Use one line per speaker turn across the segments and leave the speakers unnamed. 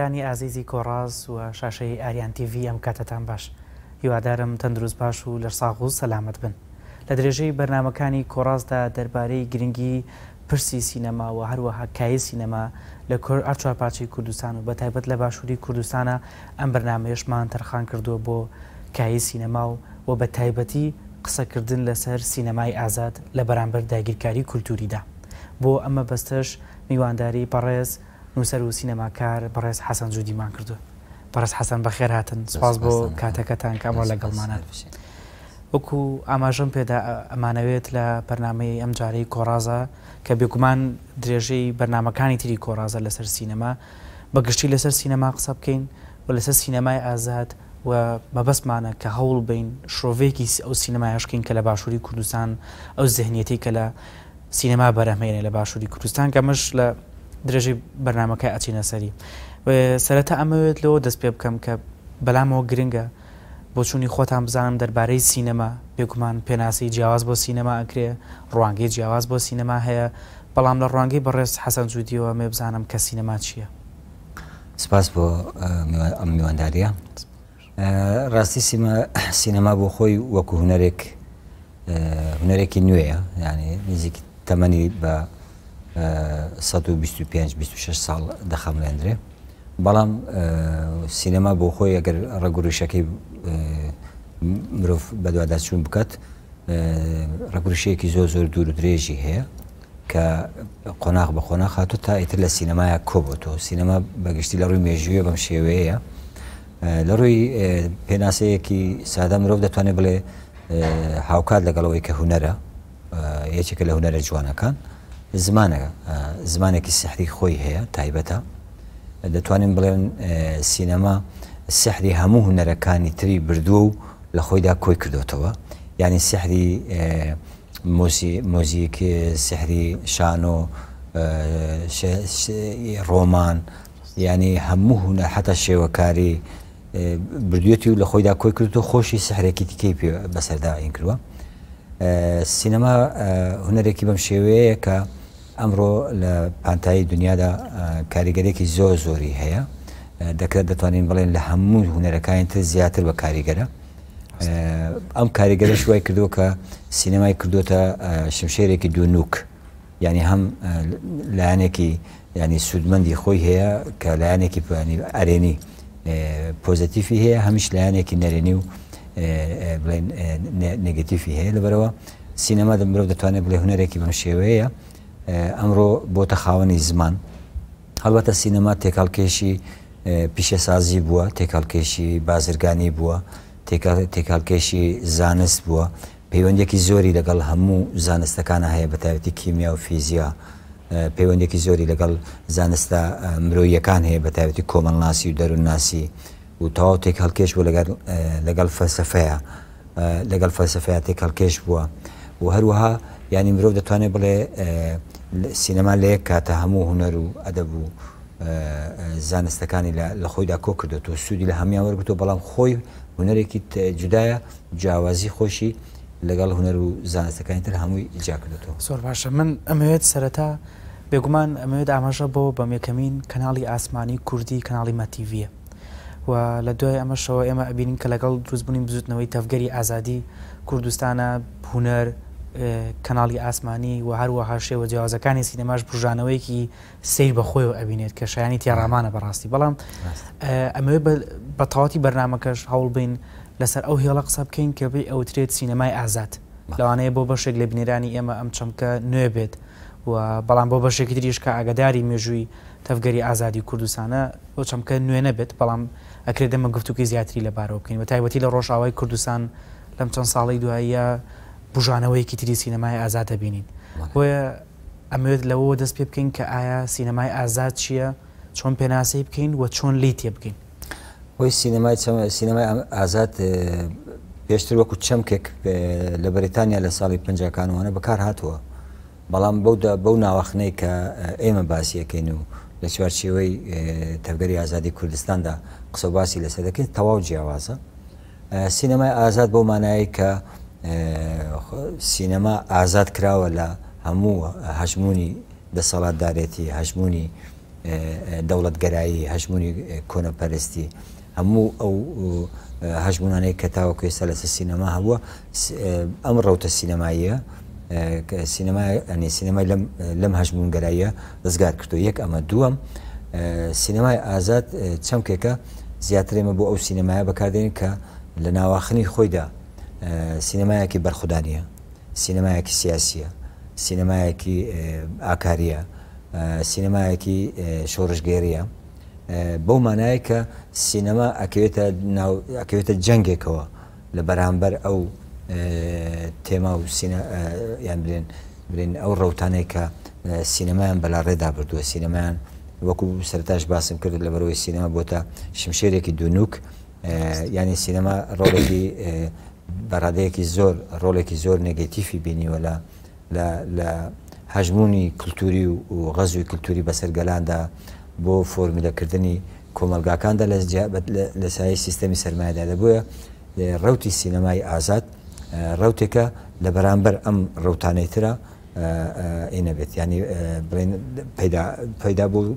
بینەرانی ئازیزی کۆڕاز و شاشەی ئاریان تیV ئەم کاتتان باش هیوادارم تەندروست باش و لە ساغ و سەلامت بن لە درێژەی بەرنمەکانی کۆڕازدا دەربارەی گرنگی پرسی سینەما و هەروەها کای سینەما لە کۆر ئاچوارپاچی کوردستان و بەتایبەت لە باشووری کوردستانە ئەم بەرنمەیەشمان تەرخان کردووە بۆ کای سینەما و و بە تایبەتی قسەکردن لەسەر سینەمای ئازاد لە بەرامبەر داگیرکاری کولتوریدا بۆ ئەمە بەستش میوانداری پەڕێز نووسەر و سینەماکار بەڕێز حەسەن جوودیمان کردو پەرست حەسەن بەخێر هاتن سپاس بۆ کاتەکەتان کامەوە لەگەڵمانان وەکو ئاماژم پێدا ئەمانەوێت لە بەرنمەی ئەم جارەی کۆڕازە کە بێگومان درێژەی بەرنمەکانی تری کۆڕازە لەسەر سینەما بەگشتی لەسەر سینەما قسە بکەین و لەسەر سینەمای ئازاد و مەبەستمانە کە هەوڵ بین شۆڤێکی ئەو سینەمای هەشکین کە لە باشووری کوردستان ئەو زهنیەتی کە لە سینەما بەرەمێنێ لە باشووری کوردستان کەمەش لە درێژی بەرنمەکەی ئەچینە سەری سەرەتا ئەمەوێت لەوە دەست پێ بکەم کە بەلامەوە گرنگە بۆچووی خۆتان بزانم دەربارەی سینەما پێگومان پێناسی جیاواز بۆ سینەما ئەکرێ ڕوانگەی جیاواز بۆ سینەما هەیە بەڵام لە ڕوانگەی بەڕێز حەسەن جودیەوە مێ بزانم کە سینەما چییە
سپاس بۆ ئەم میوانداریە ڕاستی سیمە سینەما بۆ خۆی وەکو هوەرێک هوەرێکی نوێیە ینی نزیک تەمەنی بە 5 ساڵ دەخەملێنرێ بەڵام سینەما بۆ خۆی ئەگەر ڕگوریشەکەی مرۆڤ بەدوواداچوون بکات ڕگوریشەیەکی زۆ زۆر دوور و درێژی هەیە کە قۆناغ بە خۆناخ هاتو تا ئیتر لە سینەمایە کۆبەوە سینەما بەگشتی لە ڕووی مێژوویە بەم شێوەیە لە ڕووی پێناسەیەکی سادا مرۆڤ دەتوانێت بڵێ هاوکات لەگەڵەوەی کە هوەرە یەکێکە لە هوەرە جوانەکان زمانە زمانێکی سحری خۆی هەیە تایبەتە دەتوانین بڵێن سینەما سحری هەموو هوەرەکانی تری بردووە و لە خۆیدا کۆی کردوتەوە یعنی سحری مۆزیکی سحری شانۆ ڕۆمان ینی هەموو هوە حتا شێوەکاری بردوێتی و لە خۆیدا کۆی کردو خۆشی سحرێکی تکەی بەسەردا ئین کردووە سینەما هوەرێکی بەم شێوەیە کە ئەمڕۆ لە پانتایی دنیادا کاریگەرێکی زۆ زۆری هەیە دەکرێت دەتوانین بڵێن لە هەموو هوەرەکانی تر زیاتر بە کاریگەرە ئەم کاریگەرش وای کردو کە سینەمای کردوتە شمشێرێکی دوونوک ینی هەم لایەنێکی ینی سوودمەندی خۆی هەیە کە لایەنێکی پوانی ئەرێنی پۆزتیفی هەیە هەمیش لایەنێکی نەرێنی و بڵێن نگتیفی هەیە لەبەرەوە سینەما دەمرۆ دەتوانێت بڵێ هوەرێکی بەم شێوەیە ئەمڕۆ بۆتە خاوەنی زمان هەڵبەتە سینەما تێکالکێشی پیشەسازی بووە تێکالکێشی بازرگانی بووە تێکالکێشی زانست بووە پەیوەندێکی زۆری لەگەڵ هەموو زانستەکانە هەیە بەتابەتی کیمیا و فیزیا پەیوەندێکی زۆری لەگەڵ زانستە مرۆیەکان هەیە بەتابەتی کۆمەڵناسی و دەروونناسی و تاوا تێک هەڵکێش بوو لەگەڵ فەلسفەیە لەگەڵ فەلسفەیە تێک هەڵکێش بووە و هەروەها ینی مرۆڤ دەتوانێت بڵێ سینەما لە یەک کاتە هەموو هوەر و ئەدەب و زانستەکانی لە خۆیدا کۆ کردێتەوە سوودی لە هەمیان وەرگتۆ بەڵام خۆی هوەرێکی جدایە جیاوازی خۆشی لەگەڵ هوەر و زانستەکانی تر هەمووی ئیجا کردێتەوە
زۆر باشە من ئەمەوێت سەرەتا بێگومان ئەمەوێت ئاماژە بۆ بەم یەکەمین کەناڵی ئاسمانی کوردی کەناڵی ماتیڤە و لە دوای ئەمەشەوە ئێمە ئەبینین کە لەگەڵ دروستبوونی بزوتنەوەی تەفگەری ئازادی کوردستانە هوەر کەناڵی ئاسمانی و هەروەها شێوە جیازەکانی سینەماش بژانەوەیکی سیر بەخۆی و ئەبینێت کە شایانی تیاڕامانە بەڕاستی بەڵام ئەمەوێ بە تاواتی بەرنمەکەش هەوڵ بین لەسەر ئەو هێڵە قسە بکەین کە بێ ئەوترێت سینەمای ئازاد لەوانەیە بۆ بەشێک لە بنێرانی ئێمە ئەم چەمکە نوێ بێت و بەڵام بۆ بەشێکی دریشکە ئاگداری مێژووی تەفگەری ئازادی کوردستانە بۆ چەمکە نوێنە بێت بەڵام ئەکرێت دەمە گفتوکی زیاتری لەبارەوە بکەین بە تایبەتی لە ڕۆژاوای کوردستان لەم چەند ساڵی دواییە بژانەوەیکی تری سینەمای ئازاتە بینین بۆیە ئەمەوێت لەوە دەست پێ بکەین کە ئایا سینەمای ئازاد چییە چۆن پێناسی بکەین و چۆن لی تێ بکەین
وی سینەمای سینەمای ئازاد پێشتر وەکو چەمکێک لە بەریتانیا لە ساڵی پنجکانوانە بەکار هاتووە بەڵام بەو ناوەخنەی کە ئێمە باسیەکەین و لە چوارچیەوەی تەبگەری ئازادی کوردستاندا قسە باسی لەسەر دەکەین تەواو جیاوازە سینەمای ئازاد بۆ مانایی کە سینەما ئازاد کراوە لە هەموو هەژمونی دەسەڵاتدارێتی هەژمونی دەوڵەت گەرایی هەژمونی کۆنەپەرستی هەموو ئەو هەژمونانەی کە تاوەکو ێستا لەسە سینەما هەبووە ئەم ڕەوتە سینەماییە سینەمای سینەمای لەم هەژمون گەراییە دەستگار کردو یەک ئەمە دووەم سینەمای ئازاد چەمکێکە زیاترێمە بۆ ئەو سینەمایە بەکاردێن کە لە ناواخنی خۆیدا سینەمایەکی بەرخدانە سینەمایەکی سیاسیە سینەمایەکی ئاکاریە سینەمایەکی شۆڕژگێریە بەو مانایە کە سینەما ئەکەوێتە جەنگێکەوە لە بەرامبەر ئەو تێما و یان برێن برێن ئەو ڕوتانەی کە سینەمایان بەلاڕێدا بردووە سینەمایان وەکو سەرتاش باسم کرد لە بەرەوەی سینەما بۆتە شمشێرێکی دونوک ینی سینەما ڕۆڵێکی بەڕادەیەکی زۆر ڕۆلێکی زۆر نگەتیفی بینیوە لە لە هەژمونی کللتوری و غەزوی کللتوری بەسەر گەلاندا بۆ فۆرمیلەکردنی کۆمەلگاکاندا لە سای سیستەمی سەرمایدا دەبە ڕوتی سینەمای ئازاد ڕوتێکە لە بەرامبەر ئەم ڕوتانەیترە ئینەبێت ینی پەیدا بوو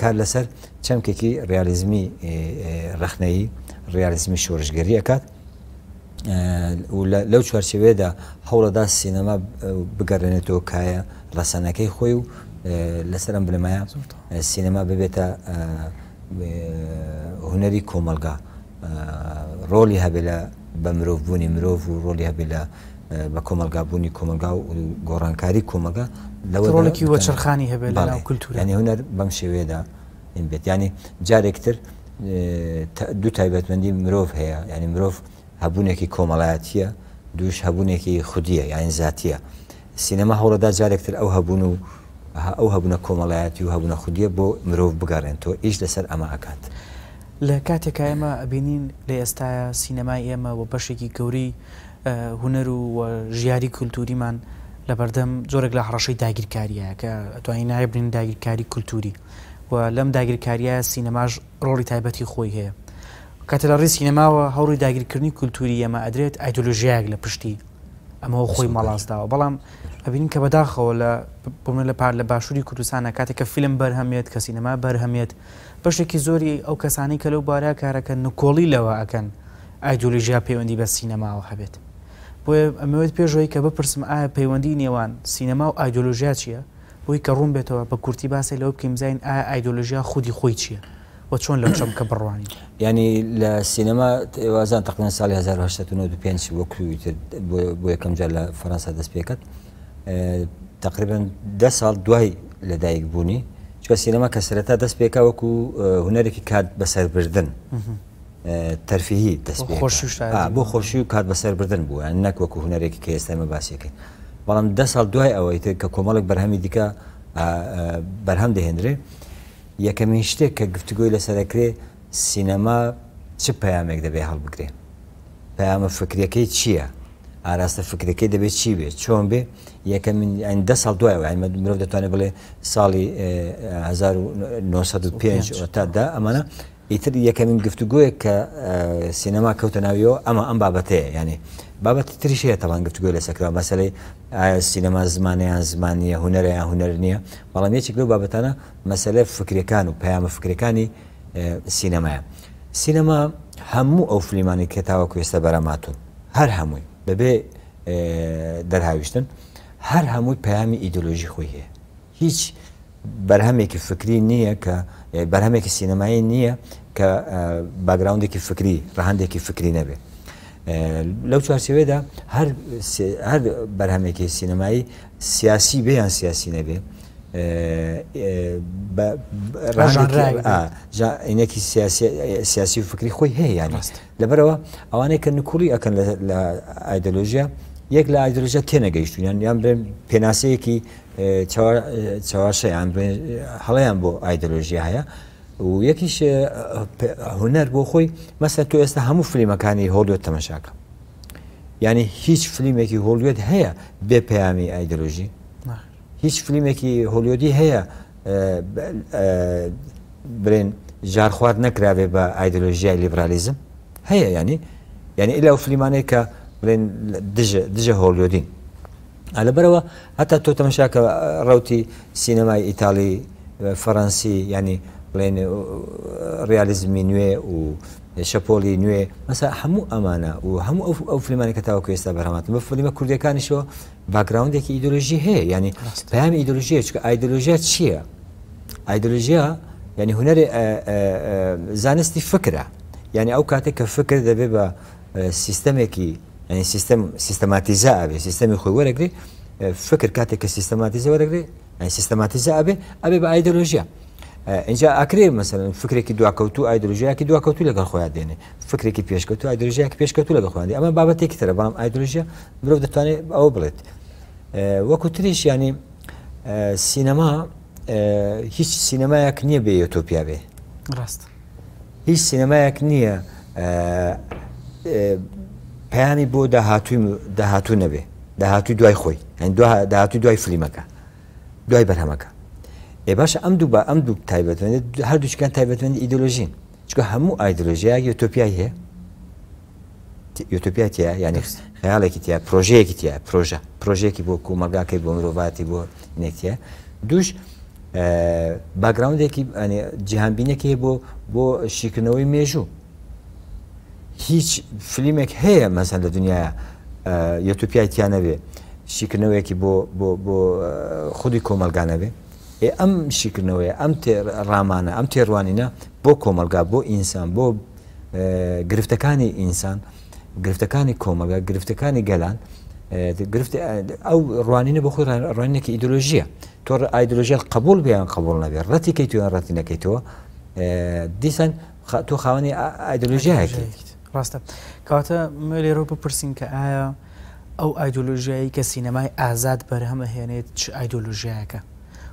کار لەسەر چەمکێکی ریالیزمی ڕخنەی ریالیزمی شۆڕژگەری ئەکات لەو چوارچوێدا هەوڵەدا سینەما بگەڕێنێتەوە کایە ڕسانەکەی خۆی و لەسەر ئەم بلمایە سینەما ببێتە هوەری کۆمەلگا ڕۆلی هەبێ لە بە مرۆڤبوونی مرۆڤ و ڕۆلی هەبێ لە بە کۆمەلگابوونی کۆمەلگا و گۆڕانکاری کۆمەگە لەوە ڕۆڵێکی وەچرخانی هەبێت لە کولتورانی هوەر بەم شێوێدا بێت ینی جارێکتر دوو تایبەتمەندی مرۆڤ هەیە ینی مرۆڤ هەبوونێکی کۆمەڵایەتە دووش هەبوونێکی خودیە یان زیاتیە سینەما هەوڵەدا جارێکتر ئەو هەبوون و ئەو هەبوونە کۆمەڵایەتی و هەبوونە خودیە بۆ مرۆڤ بگەڕێنەوە ئیش لەسەر ئەمە ئەکات.
لە کاتێکا ئێمە ئەبینین لە ئێستاە سینەمای ئێمە و بەشێکی گەوری هوەر و ژیاری کولتوریمان لە بەردەم زۆرێک لە حڕەشەی داگیرکاریە کە ئەتوانین نایبرین داگیرکاری کولتوری و لەم داگیرکاریە سینەماژ ڕۆڵی تایبەتی خۆی هەیە کاتە لە ڕیسی نەماوە هەوری داگیرکردنی کولتوری ئەمە ئەدرێت ئایدۆلۆژیاک لە پشتی ئەمەوە خۆی مەڵاستداوە بەڵام ئەبین کە بەداخەوە لە بمە لە پار لە باشووری کوردستانە کاتێک کە فیلم بەرهەمێت کە سینەما بەرهەمێت بەشێکی زۆری ئەو کەسانی کە لەو بارە کارەکە نکۆڵی لەوە ئەکەن ئایدۆلژیا پەیوەندی بە سینەماوە هەبێت بۆیە ئەمەوێت پێشەوەی کە بپرسم ئایا پەیوەندی نێوان سینەما و ئایدۆلژیا چییە؟ بۆی کە ڕوون بێتەوە بە کورتی باسی لەو بکەیم زین ئایا ئایدۆلژیا خودی خۆی چییە؟ و چۆن لەم چەم کە بڕوانی
ینی لە سینەما ئێوازان تقریبا ساڵی 1995 وەکوتر بۆ یەکەم جار لە فەرەنسا دەستپێکت تقریبا ده ساڵ دوای لەدایک بوونی چکە سینەما کە سرەتا دەست پێکا وەکو هوەرێکی کات بەسەربردن تەرفیهی دەست بۆ خۆشی و کات بەسەربردن بووە نەک وەکو هوەرێکی کە ئێستا مە باسیەکەی بەڵام ده ساڵ دوای ئەوەی تر کە کۆمەڵک بەرهەمی دیکە بەرهەم دەهێنرێ یەکەمین شتێک کە گفتگوۆی لەسەرەکرێ سینەما چ پەیامێک دەبێ هەڵبگرێ پەیامە فکرەکەی چییە؟ ئاراستە فکرەکەی دەبێت چی بێت چۆن بێ یەکەم ده ساڵ دوایەوە ئەمە مرۆڤ دەتوانێت بڵێ ساڵی 1995 تادا ئەمانە ئیتر یەکەمین گفتوگویە کە سینەما کەوتە ناویەوە ئەمە ئەم بابەتەیە ینی بابەت تریشەیە تەوان گفتگوی لە سەکرا مەسلەی ئایا سینەما زمانیان زمانیە هوەرەیان هوەر نییە بەڵام یەکێک لەو بابەتانە مەسلە فکرەکان و پەیامە فکرەکانی سینەمایە سینەما هەموو ئەو فلیمانی کێتاوە کوێستە بەرەماتون هەر هەمووی بەبێ دەرهاویشتن هەر هەمووی پەیامی ئیدۆلۆژی خۆی هەیە هیچ بەرهەمێکی فکری نییە کە بەرهمێکی سینەمایی نییە کە باگراوندێکی فکری ڕەهندێکی فکری نەبێ لەو چوارچوێدا هەر هەر بەرهمێکی سینەمایی سیاسی بێیان سیاسی نەبێ ڕژانێکی سیاسی فکری خۆی هەیەیانست لەبەرەوە ئەوانەیە کە نکوڵی ئەکەن لە ئایدۆلۆژیا یەک لە ئایدۆلژیا تێنەگەیشتونیان یان برێن پێناسەیەکی چاواشەیان هەڵەیان بۆ ئایدۆلۆژی هەیە و یەکیش هوەر بۆ خۆی مەسە تۆ ئێستا هەموو فلیمەکانی هۆلوێت تەمەشاکە ینی هیچ فلیمێکی هۆلوێت هەیە بێ پەیامی ئایدۆلۆژی هیچ فلیمێکی هۆلیۆدی هەیە برێن ژارخوارد نەکراوێ بە ئایدۆلۆژیای لیبرالیزم هەیە ینی ینی ئیلا و فلیمانەیە کە بڵێن دژە هۆلیۆدین لەبەرەوە هەتا تۆ تەمەشاکە ڕوتی سینەمای ئیتالی فەەنسی ینی بڵێن ریالیزمی نوێ و شەپۆلی نوێ مەسا هەموو ئەمانە و هەموو ئەو فلمانێکە تاوەکو ئێستا بەرهەمات بە فلیمە کوردەکانیشەوە باگراوندێکی ئیدۆلژی هەیە ینی پامی ئیدۆلژیە چکە ئایدۆلژیا چییە؟ ئایدۆلژیا ینی هوەری زانستی فکرە ینی ئەو کاتێک کە فکر دەبێ بە سیستەمێکی سیستم سیستماتیزە ئابێ سیستمی خۆی وەرەگری فکر کاتێک کە سیستماتیزە وەرەگری سیستماتیزە ئابێ ئەبێ بە ئایدۆلۆژیە اینجا ئاکرێ مەمثلەن فکرێکی دواکەوتو ئایدۆلژیاکی دواکەوتو لەگەڵ خۆیان دێنێ فکرێکی پێشکەوت و ئایدۆلژیاکی پێشکەوت لەگە خوێنی ئەمە بابەتێکی ترە بەڵام ئایدۆلژیە مرۆڤ دەتوانێت ئەو بڵێت وەکو تریش ینی سینەما هیچ سینەمایەک نییە بێ یۆتۆپیا بێ ڕاست هیچ سینەمایەک نییە پەیانی بۆ داهاتوو نەبێ داهاتوو دوای خۆی داهاتوو دوای فلیمەکە دوای بەرهەمەکە ێ باشە ئەم دوو بە ئەم دوو تایبەتێت هەردووچکان تایبەتێنی ئیدۆلژین چکە هەموو ئایدۆلژیای یۆتۆپیای هەیە یوتوپیاتە یانی خیالێکی تیا پرۆژەیەکی تیا پرۆژە پرۆژێکی بۆ کومەگاکەی بۆ مرۆڤاتی بۆ نێکتە دوش باگراوندێکی جیهانبینەکە بۆ بۆ شیکردنەوەی مێژوو هیچ فیلمێک هەیە مەسەن لە دنیاە یەتوپیاتیانەوێ شیکردنەوەیەکی بۆ بۆ خودی کۆمەلگانەوێ ئێ ئەم شیکردنەوەی ئەم ڕامانە ئەم تێڕوانینە بۆ کۆمەلگا بۆ ئینسان بۆ گرفتەکانی ئینسان گرفتەکانی کۆمەلگا گرفتەکانی گەلان ئەو ڕوانینە بۆ خۆی ڕوانینێکی ئیدۆلۆژیە تۆ ئایدۆلژیە قبول بیان قبول نەبێت ڕەتی کەیت تویان ڕەتی نەکەیتەوە دیسان تۆ خاوەنی ئایدۆلژیایەکی
ڕاستە کاتە مە لێرۆ بپرسین کە ئایا ئەو ئایدۆلۆژیایی کە سینەمای ئازاد بەرهەمەهێنێت چ ئایدۆلۆژیایەکە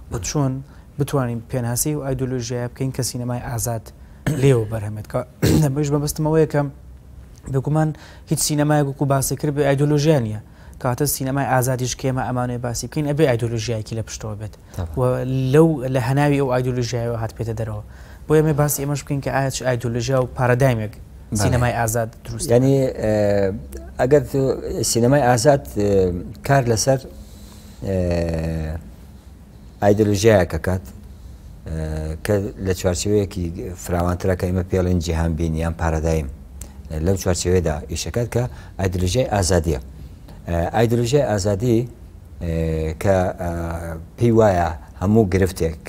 بۆ چۆن بتوانین پێناسی و ئایدۆلۆژیای بکەین کە سینەمای ئازاد لێو بەرهەمێت بەش بەبستمەوەی یەکەم بگومان هیچ سینەمای گوکو باسی کرد بە ئایدۆلۆژیانە کاتە سینەمای ئازادیش کێمە ئەمانێ باسی بکەین ئەبێ ئایدۆلۆژیایکی لە پشتەوە بێت لەو لە هەناوی ئەو ئایدۆلۆژیایەوە هات پێتە دەرەوە بۆ ئێمە باسی ئێمەش بکەین کە ئایا ئایدۆلژیا و پارادایمێک سینەمای ئازاد
دروست ینی ئەگەر سینەمای ئازاد کار لەسەر ئایدلوژیایە کەکات کە لە چوارچوەیەکی فراوانترەکە ئمە پێڵین جیهان بینیان پارەدایم لەو چوارچوێدا ئیشەکەت کە ئایدلژای ئازادیە ئایدلژای ئازادی کە پێی وایە هەموو گرفتێک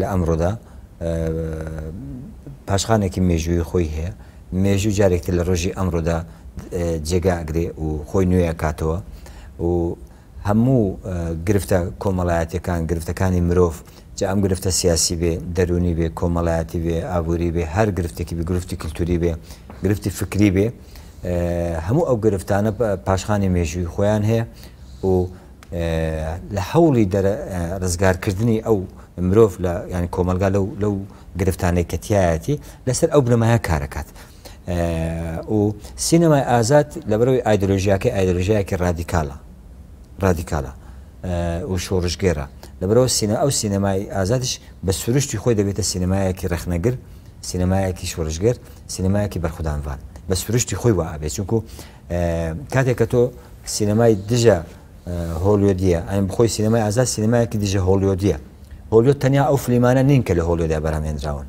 لە ئەمڕۆدا پاشخانێکی مێژووی خۆی هەیە مێژوو جارێکتر لە ڕۆژی ئەمڕۆدا جێگا ئەگرێ و خۆی نوێیە کاتەوە و هەموو گرفتە کۆمەڵایەتەکان گرفتەکانی مرۆڤ جا ئەم گرفتە سیاسی بێ دەرونی بێ کۆمەڵایەتی بێ ئابووری بێ هەر گرفتێکی بە گرفتی کللتوری بێ گرفتی فکری بێ هەموو ئەو گرفتانە پاشخانی مێژووی خۆیان هەیە و لە هەوڵی ڕزگارکردنی ئەو مرۆڤ لە ینی کۆمەلگا لەو گرفتانەی کەتیایەتی لەسەر ئەو بنەمایە کارەکات و سینەمای ئازاد لەبەرەوەی ئایدۆلۆژیاکە ئایدۆلژیاکی رادیکالە رادیکالە و شۆڕژگێرە لەبەرەوە سینە ئەو سینەمای ئازادش بە سروشتی خۆی دەبێتە سینەمایەکی رەخنەگر سینەمایەکی شۆڕژگەر سینەمایەکی بەرخدانوان بە سروشتی خۆی وابێت چونکو کاتێک کە تۆ سینەمای دژە هۆلیۆدیە ئەم بخۆی سینەمای ئازاد سینەمایەکی دژە هۆلیۆدیە هۆلیۆ تەنیا ئەو فلیمانە نین کە لە هۆلیۆدا بەرامێنراون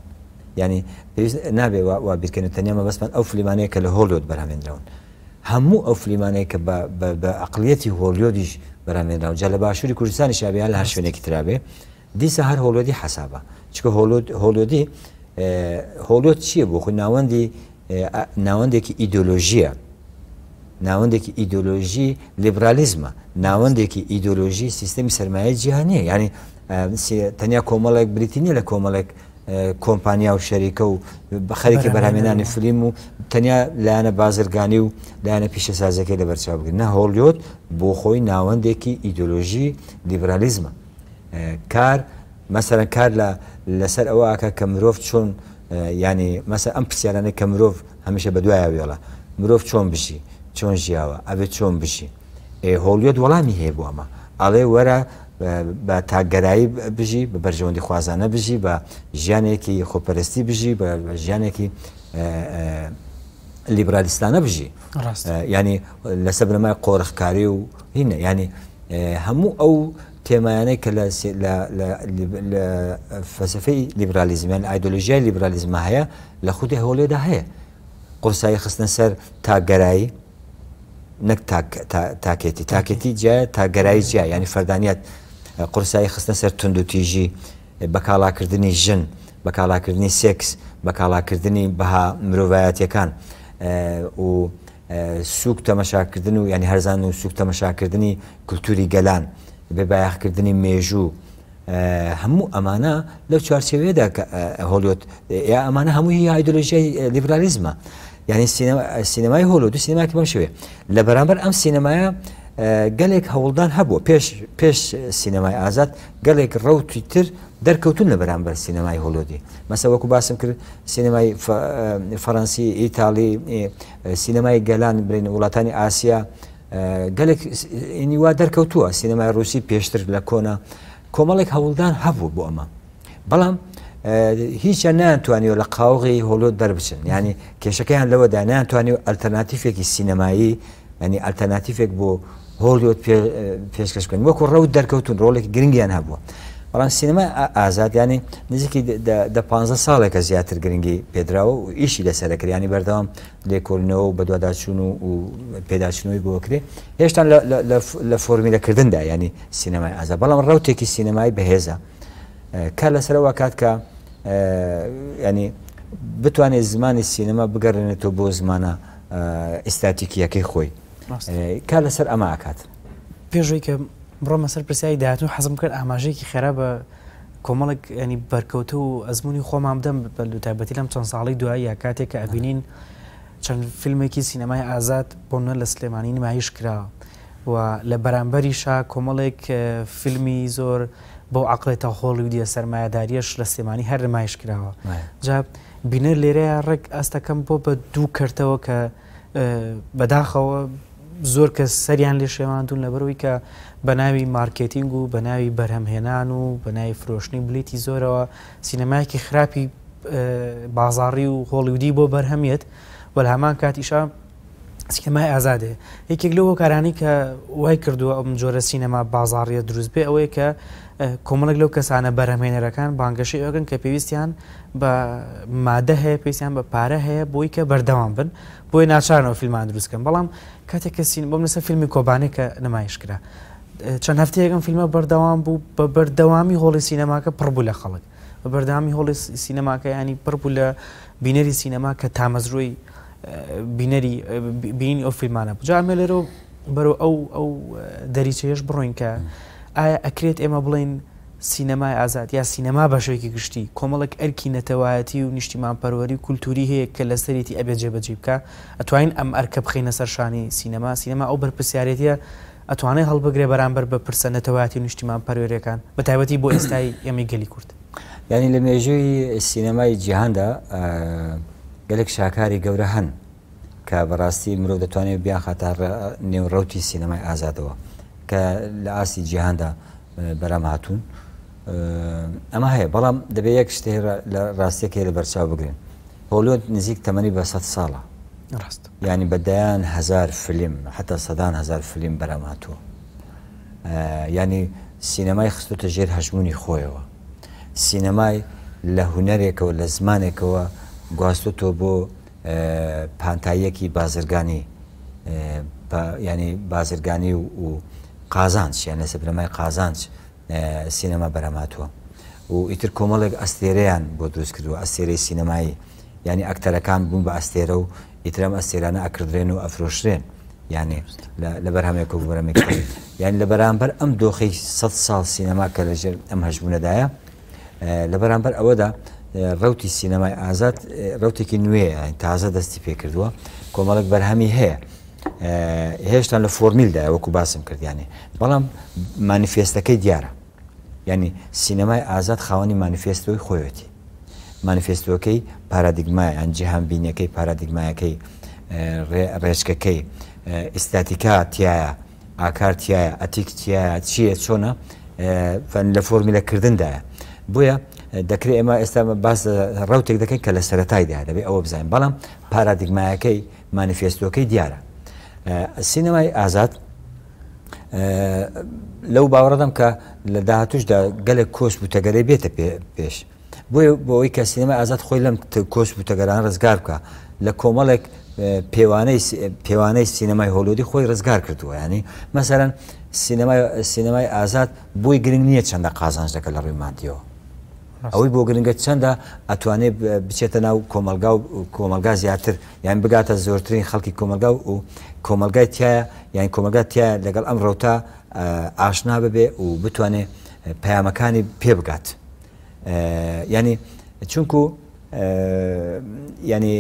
ینی پێویست نابێ وا بیرکەن تەنیامە بەسمان ئەو فلیمانەیە کە لە هۆلیۆت بەرامێنراون هەموو ئەو فلیمانەیە کە بە ئەقلەتی هۆلیۆدیش بەرامێنراون جا لە باشووری کوردستانی شابیان لە هەر شوێنێکی ترابێ دیسە هەر هۆلۆدی حسابە چکە هۆلۆدی هۆلۆت چییە بۆ خۆی ناوەندی ناوەندێکی ئیدۆلۆژیە ناوەندێکی ئیدۆلۆژی لیبرالیزمە ناوەندێکی ئیدۆلۆژی سیستمی سرمایە جیهانیە ینی تەنیا کۆمەڵێک بریتینە لە کۆمەڵێک کۆمپانیا و شەریکە و بەخەرێکی بەرهامێنانی فلیم و تەنیا لایەنە بازرگانی و لایەنە پیشەسازەکەی لە بەرچاوگرن نە هۆڵیۆت بۆ خۆی ناوەندێکی ئیدۆلۆژی لیبرالیزمە کار مەسەرەن کار لە لەسەر ئەوە ئاکە کە مرۆڤ چۆن ینی مەسە ئەم پرسیارانە کە مرۆڤ هەمیشە بە دوایە وێڵە مرۆڤ چۆن بشی چۆن ژیاوە ئەبێت چۆن بشی هۆڵیۆت وەڵامی هەیە بۆ ئەمە ئەڵێ وەرە بە تاگەرایی بژی بە بەرژەوەندی خوازانە بژی بە ژیانێکی خۆپەرستی بژی بە ژیانێکی لیبرالیستانە بژی ینی لەسەر بنەمای قۆرخکاری و هینە ینی هەموو ئەو تێمایانەی کە لە فەسفی لیبرالیزمیان ئایدۆلژیای لیبرالیزمە هەیە لە خودی هەوڵێدا هەیە قورسایی خستن سەر تاگەرایی نەک تاکێتی تاکێتی جایە تاگەرایی جیای ینی فەردانیت قورسایی خستە سەر تونند و تیژی بە کاڵاکردنی ژن بە کاڵاکردنی سێکس بە کاڵاکردنی بەها مرۆڤایەتەکان و سوک تەمەشاکردن و ینی هەرزان و سوک تەمەشاکردنی کولتوری گەلان بێ بایەخکردنی مێژوو هەموو ئەمانە لەو چوارچێوێدا هۆلیۆت یا ئەمانە هەمووی هایدۆلژیای لیبرالیزمە یعنی سینەمای هۆلۆ دو سینماکی بەم شوێ لە بەرامبەر ئەم سینەمایە گەلێک هەوڵدان هەبوو پێش پێش سینەمای ئازاد گەلێک ڕەوتی تر دەرکەوتون لە بەرامبەر سینەمای هۆلۆدی مەسەوەکو باسم کرد سینەمای فەەنسی ئیتاالی سینەمای گەلان برین وڵاتانی ئاسیا گەلێکوا دەرکەوتووە سینەمای رووسی پێشتر لە کۆنا کۆمەڵێک هەوڵدان هەبوو بۆ ئەمە بەڵام هیچ ناتوانیەوە لە قاوغی هۆلۆ دەربچن ینی کێشەکەیان لەوەدا ناتوانێت ئەلتەرناتیفێکی سینەمایی ئەنی ئەلتەرناتیفێک بۆ هۆڵیۆت پێشکەش بکەن وەکو ڕەوت دەرکەوتون ڕۆڵێک گرنگیان هەبووە بەڵام سینەما ئازادیانی نزیکی دە پ ساڵێکە زیاتر گرنگی پێدراوە و ئیشی لەسەرەکریانی بەردەوام لێکۆلنەوە بە دوواداچون و پێداچنەوەی بۆکرێ هێشتا لە فۆرمیلەکردندا ینی سینەمای ئازا بەڵام ڕوتێکی سینەمای بەهێزە کە لەسەرەوە کات کە ینی بتوانێت زمانی سینەما بگەڕێنێتەوە بۆ زمانە ئستاتیکیەکەی خۆی
کار لەسەر ئەماکات پێشوی کە بڕۆمە سەر پرسیایی داهاتوو حەزم کرد ئاماژەیەکی خێرا بە کۆمەڵک ئەنی بەرکەوتە و ئەزمموی خۆمان بدەم بە لو تایبەتی لەم چەند ساڵی دوایی یا کاتێک کە ئەبینین چەند فیلمێکی سینەمای ئازاد بۆنە لە سلێمانی نمایش کراوە و لە بەرامبەریشا کۆمەڵێک فیلمی زۆر بۆ عقلێتە هۆڵی دیە سەرمایهداریش لە سێمانی هەر نمایش کراوە جا بینەر لێرەیە ڕێک ئەستەکەم بۆ بە دوو کردەوە کە بەداخەوە زۆر کە سەریان لێ شێواندون لە بەرەوەی کە بەناوی مارکتینگ و بەناوی بەرهەمهێنان و بەناوی فرۆشتنی بلیتی زۆرەوە سینەمایەکی خراپی بازاڕی و هۆڵیودی بۆ بەرهەمیت وەل هەمان کاتیشا سینەمای ئازادێ یەکێک لەوە کارانی کە وای کردووە ئەم جۆرە سینەما بازاڕیە دروست بێ ئەوەیە کە کۆمەڵک لەو کەسانە بەرەمێنەرەکان بانگەشی ئەگەن کە پێویستیان بە مادە هەیە پێویستیان بە پارە هەیە بۆی کە بەردەوام بن بۆی ناچارنەوە فیلمان دروستکەم بەڵام کاتێک کەسین بۆم لەسەر فیلمی کۆبانێ کە نمایشکرا چەند هەفتەیەکم فیلمە بەردەوام بوو بە بەردەوامی هۆڵی سینەماکە پڕبوو لە خەڵک بە بەردامی هۆڵی سینەماکە ینی پڕبوو لە بینەری سینەما کە تامەزروی بینەری بینی ئەو فیلمانە بجارمێ لەرەوە بەرەو ئەو ئەو دەریچەیەش بڕۆین کە. ئایا ئەکرێت ئێمە بڵین سینەمای ئازاد یا سینەما بەشێکی گشتی کۆمەڵک ئەرکی نەتەوایەتی و نیشتیمان پەروەری کولتوری هەیە کە لە سەرێتی ئەبێ جێبەجی بکە ئەتوانین ئەم ئەرکە بخینە سەرشانی سینەما سینەما ئەو بەرپسیارەتە ئەتوانێت هەڵبگرێ بەرامبەر بە پرسە نەتەواتی و نیشتیمان پەروێریەکان بە تایبەتی بۆ ئێستای ئەمی گەلی کورد
یعنی لە مێژووی سینەمای جیهاندا گەلێک شاکاری گەورە هەن کە بەڕاستی مرۆ دەتوانێت بیان خاتار نێوڕوتی سینەمای ئازادەوە. کە لە ئاسی جیهاندا بەرام هاتوون ئەمە هەیە بەڵام دەبێت یەک شتێ لە ڕاستیەکە لە بەرچاو بگرن هۆلۆت نزیک تەمەنی بە سە ساڵە ڕاست ینی بەدایان هزار فلم حتا سەدان هزار فلم بەرام هاتووە ینی سینەمای خستوتە ژێر هەژمونی خۆیەوە سینەمای لە هوەرێکەوە لە زمانێکەوە گواستۆ بۆ پانتاییەکی بازرگانی ینی بازرگانی و قازانچ یان لە سەبرەمای قازانچ سینەما بەرەماتوە و ئیتر کۆمەڵێک ئەستێرەیان بۆ دروست کردووە ئەستێرەی سینەمایی ینی ئەکتەرەکان بوون بە ئەستێرە و ئیترم ئەستێرانە ئەکردرێن و ئەفرۆشرێن یعنی لە بەرهمێک و بەرەمێک یعنی لە بەرامبەر ئەم دۆخی 100 ساڵ سینەما کە لەژێر ئەم هەژبوونەدایە لە بەرامبەر ئەوەدا ڕوتی سینەمای ئازاد ڕوتێکی نوێ تازە دەستی پێ کردووە کۆمەڵک بەرهەمی هەیە هێشتا لە فۆرمیلدا وەکو باسم کردیانێ بەڵام مانیفێستەکەی دیارە ینی سینەمای ئازاد خاوەنی مانیفێستەوەی خۆیەتی مانیفێستەکەی پارادیگمای ئەنجیهان بینەکەی پارادیگمایەکەی ڕێچکەکەی ئستاتیکا تایە ئاکارتیایە ئەتیکتیایە چییە چۆنە لە فۆرمیلەکردندایە بۆیە دەکرێت ئێمە ئێستا باس ڕوتێک دەکەین کە لە سەتایدا دەبێت ئەوە بزانین بەڵام پارادیگمایەکەی مانیفێستەکەی دیارە سینەمای ئازاد لەو باوەڕدەم کە لە داهاتوشدا گەلێک کۆس بوتەگەری بێتە پێش بۆی بۆەوەی کە سینەما ئازاد خۆی لەم کۆس بوتەگەران ڕزگار بکە لە کۆمەڵێک پێوانەی سینەمای هۆلۆدی خۆی ڕزگار کردووە ینی مەسەرەن سینەمای ئازاد بۆی گرنگ نییە چەندە قازانش دەکە لە ڕێمانتیەوە ئەوەی بۆ گرنگە چەندە ئەتوانێت بچێتە ناو کۆمەلگا و کۆمەلگا زیاتر یان بگاتە زۆرترین خەڵکی کۆمەلگا و کۆمەلگای تایە یان کۆمەلگات تایە لەگەڵ ئەم ڕۆتا ئاشنا ببێ و بتوانێ پەیامەکانی پێ بگات ینی چونکو ینی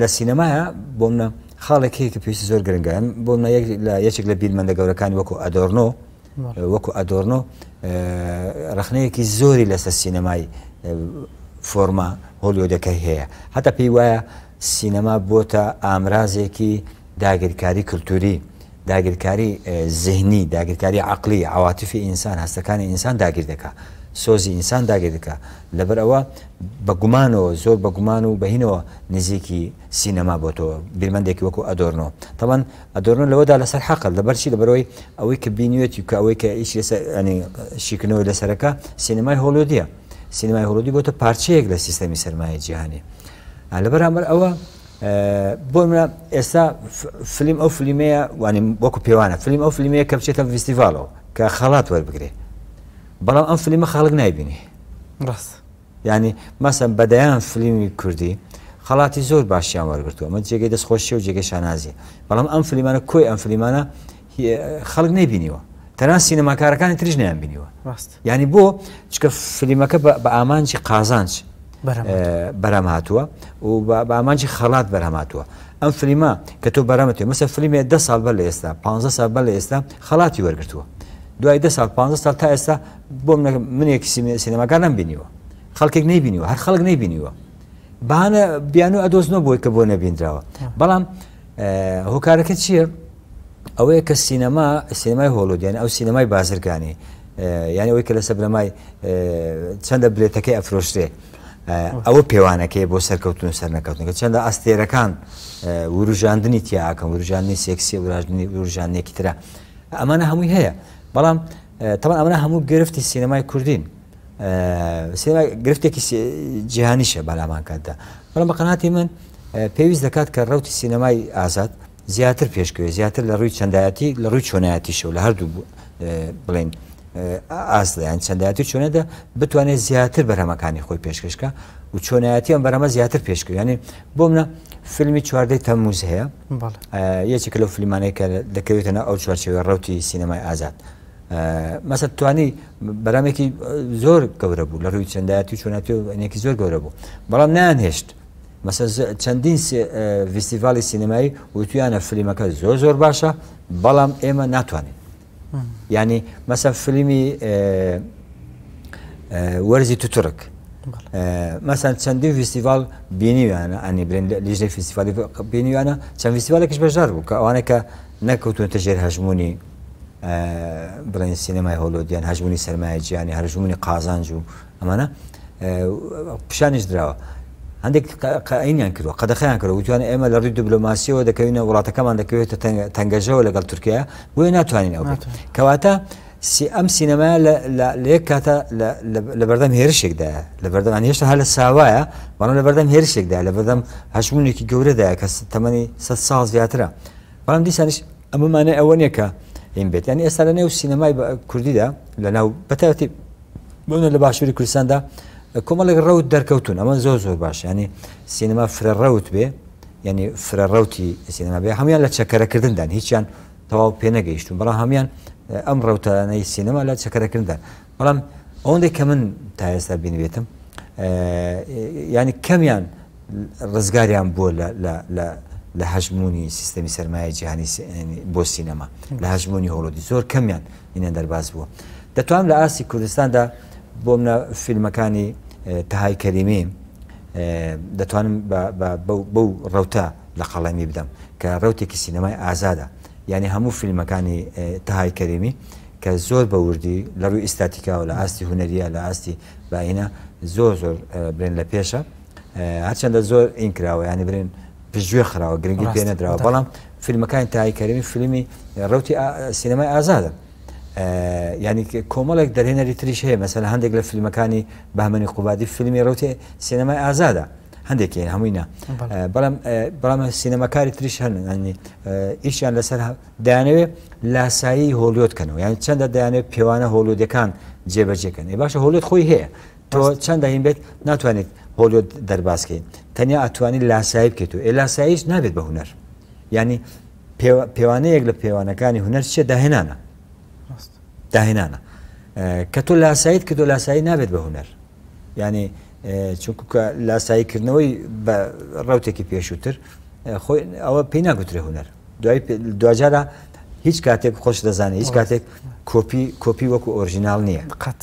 لە سینەمایە بۆمە خاڵێکەیەکی پێویستی زۆر گرنگیان بۆمە یەکێک لە بیرمەندە گەورەکانی وەکو ئەدۆرنۆ وەکو ئەدۆرنۆ رەخنەیەکی زۆری لەسەر سینەمای فۆرما هۆلیۆدەکەی هەیە هەتا پێی وایە سینەما بۆتە ئامرازێکی داگیرکاری کللتوری داگیرکاری زهنی داگیرکاری عقلی عواتفی ئینسان هەستەکانی ئینسان داگیر دەکە سۆزی ئینسان داگیر دەکە لەبەر ئەوە بە گومانەوە زۆر بە گومان و بەهینەوە نزیکی سینەما بۆ تۆ بیرمەندێکی وەکو ئەدۆرنەوە تەوان ئەدۆرن لەوەدا لەسەر حەقل لەبەرچی لەبەرەوەی ئەوەی کە بینوێتی کە ئەوەی کە ئیش شیکنەوەی لەسەرەکە سینەمای هۆلۆدیە سینمای هۆلۆدی بۆتە پارچەیەک لە سیستەمی سەرمایە جیهانی لەبەرامبەر ئەوە بۆ منە ئێستا فلیم ئەو فلیمەیە وانیم وەکو پێوانە فلیم ئەو فلیمەیە کە بچێتە فستیڤالەوە کە خەڵات وەربگرێ بەڵام ئەم فلیمە خەڵک نایبینی ڕاست ینی مەسم بەدەیان فلیمی کوردی خەڵاتی زۆر باشیان وەرگتووە مە جێگەی دەستخۆشی و جێگەی شانازی بەڵام ئەم فلیمانە کۆی ئەم فلیمانە خەڵک نەیبینیوە تەنان سینەماکارەکانی تریژ نیان بینیوە ڕاست ینی بۆ چکە فلیمەکە بە ئامانجی قازانچ بەرەم هاتووە و بامانجی خەڵات بەرهەماتووە ئەم فلیمە کە تۆ بەرەمەتێ مەسە فلیمێ ده سال بەر لە ئێستا 15 سال بەر لە ئێستا خەڵاتی وەرگتووە دوای ده سال 15 سال تا ئێستا بۆ منێک سینەماگان نم بینیوە خەڵکێک نەیبینیوە هەر خەڵک نەیبینیوە بانە بیان و ئەدۆزنەوە بۆی کە بۆ نەبینراوە بەڵام هۆکارەکە چییە؟ ئەوەیە کە سینەما سینەمای هۆلودیان ئەو سینەمای بازرگانی یانەوەی کە لە سەبرەمای چەندە بلێتەکەی ئەفرۆشتێ ئەوە پێوانەکەی بۆ سەرکەوتون سەر نەکەوتن کە چنددە ئەستێرەکان وروژاندنی تیاکەم وروژاندنی سێکسی وراژنی وروژانێکی ترە ئەمانە هەمووی هەیە بەڵام تەمان ئەمە هەموو گرفتی سینەمای کوردین سینما گرفتێکی جیهانیشە بەلامانکەدا بەڵام بە قەناتی من پێویست دەکات کە ڕوتی سینەمای ئازاد زیاتر پێشکوێ زیاتر لە ڕووی چەندایەتی لە ڕووی چۆنایەتیشە و لە هەردوو بڵێن ئاسدایان چەندایەتی چۆنەدا بتوانێت زیاتر بەرەمەکانی خۆی پێشکەشکە و چۆنایەتی ئەم بەرەمە زیاتر پێشکردیانی بۆ منە فیلمی چواردەی تەموز هەیە یەکێک لەو فیلمانەیە کە دەکەوێتەنە ئەو چوارچێوە ڕوتی سینەمای ئازاد مەسە توانی بەرامێکی زۆر گەورە بوو لە ڕووی چەندایەتی چۆناتی ەیەکی زۆر گەورە بوو بەڵام نانهێشت مەسە چەندین فستیڤالی سینەمایی وتویانە فلیمەکە زۆر زۆر باشە بەڵام ئێمە ناتوانین یعنی مەسە فلیمی وەرزی توترک مەسان چەندی فیسیڤال بینیوانە ئەنی برێن لیژەی فیسیفالی بینیوانە چەند فیسیوالێکش بەژار بوو کە ئەوانە کە نەکەوتونتە ژێر هەژمونی بڵێن سینەمای هۆلۆدیان هەژمونی سەرمایە جیانی هەرژمونی قازانج و ئەمانە پیشانیش درراوە هەندێک قینیان کردوە قەدەخیان کردەوە وتوانە ئێمە لە ڕووی دیبلۆماسیەوە دەکەوینە وڵاتەکەمان دەکەوێتە تەنگەژەوە لەگەڵ تورکیا بۆیە ناتوانین ئەو کەواتە ئەم سینەما لەیەک کاتە لە بەردەم هێرشێکدا لە بەردەمان هێشتا هە لە ساوایە بەڵام لە بەردەم هێرشێکدا لە بەردەم هەشمونێکی گەورەدایە کە تەمەنی سە ساڵ زیاترە بەڵام دیسانش ئەمەمانە ئەوە نیەکە ئین بێت ینی ئێستا لە نێو سینەمای کوردیدا لە ناو بەتەتی بۆنە لە باشووری کوردستاندا کۆمەڵێک ڕەوت دەرکەوتون ئەمە زۆر زۆر باش ینی سینەما فرەڕەوت بێ ینی فرەڕەوتی سینەما بێ هەمیان لە چەکەرەکردندان هیچیان تەواو پێ نەگەیشتون بەڵام هەمان ئەم ڕەوتانەی سینەما لە چەکەرەکردندان بەڵام ئەوەندێک کە من تا ئێستا بینبێتم ینی کەمیان ڕزگاریان بووە لە هەژمونی سیستەمی سەرمایە جیهانی بۆ سینەما لە هەژمونی هۆڵۆدی زۆر کەمیان هینە دەرباز بووە دەتوانم لە ئاسی کوردستاندا بۆ منە فیلمەکانی تەهای کەریمی دەتوانم بەو ڕەوتە لە قەڵەمی بدەم کە ڕوتێکی سینەمای ئازادە یعنی هەموو فیلمەکانی تەهای کەریمی کە زۆر بە وردی لە ڕووی ئیستاتیکاوە لە ئاستی هوەریە لە ئاستی باینە زۆر زۆر برێن لە پێشە هەرچەندە زۆر ئینکراوە ینی برێن پژێ خراوە گرنگی پێ نەدراوە بەڵام فیلمەکانی تایکەرمی فیلمی ڕوتی سینەمای ئازادە ینی کۆمەڵێک دەرهێنەری تریش هەیە مەسەل هەندێک لە فیلمەکانی بامنی قوبادی فیلمی ڕوتێ سینەمای ئازادا هەندێکی هەمووینە بەڵام بەڵامە سینەمەکاری تریش هەنی ئیشیان لەسەر دایانەوێت لاسایی هۆلیۆتکەنەوە یان چەندە دایانێت پێوانە هۆلودەکان جێبەجێکەن ێ باشە هۆلێت خۆی هەیە تۆ چەندە هین بێت ناتوانێت هۆلیۆ دەرباسکەین تەنیا ئەتوانی لاسایی بکەیت و ئێ لاساییش نابێت بە هوەر ینی پێوانەیەک لە پێوانەکانی هوەر چێ داهێنانە داهێنانە کە تۆ لاسایت کە تۆ لاسایی نابێت بە هوەر ینی چونکە لاساییکردنەوەی بە ڕوتێکی پێشووتر خۆی ئەوە پێی ناگوترێ هوەر دوای دوجارە هیچ کاتێک خۆش دەزانێت هیچ کاتێک کۆپی کۆپی وەکو ئۆرژینال نییە قەت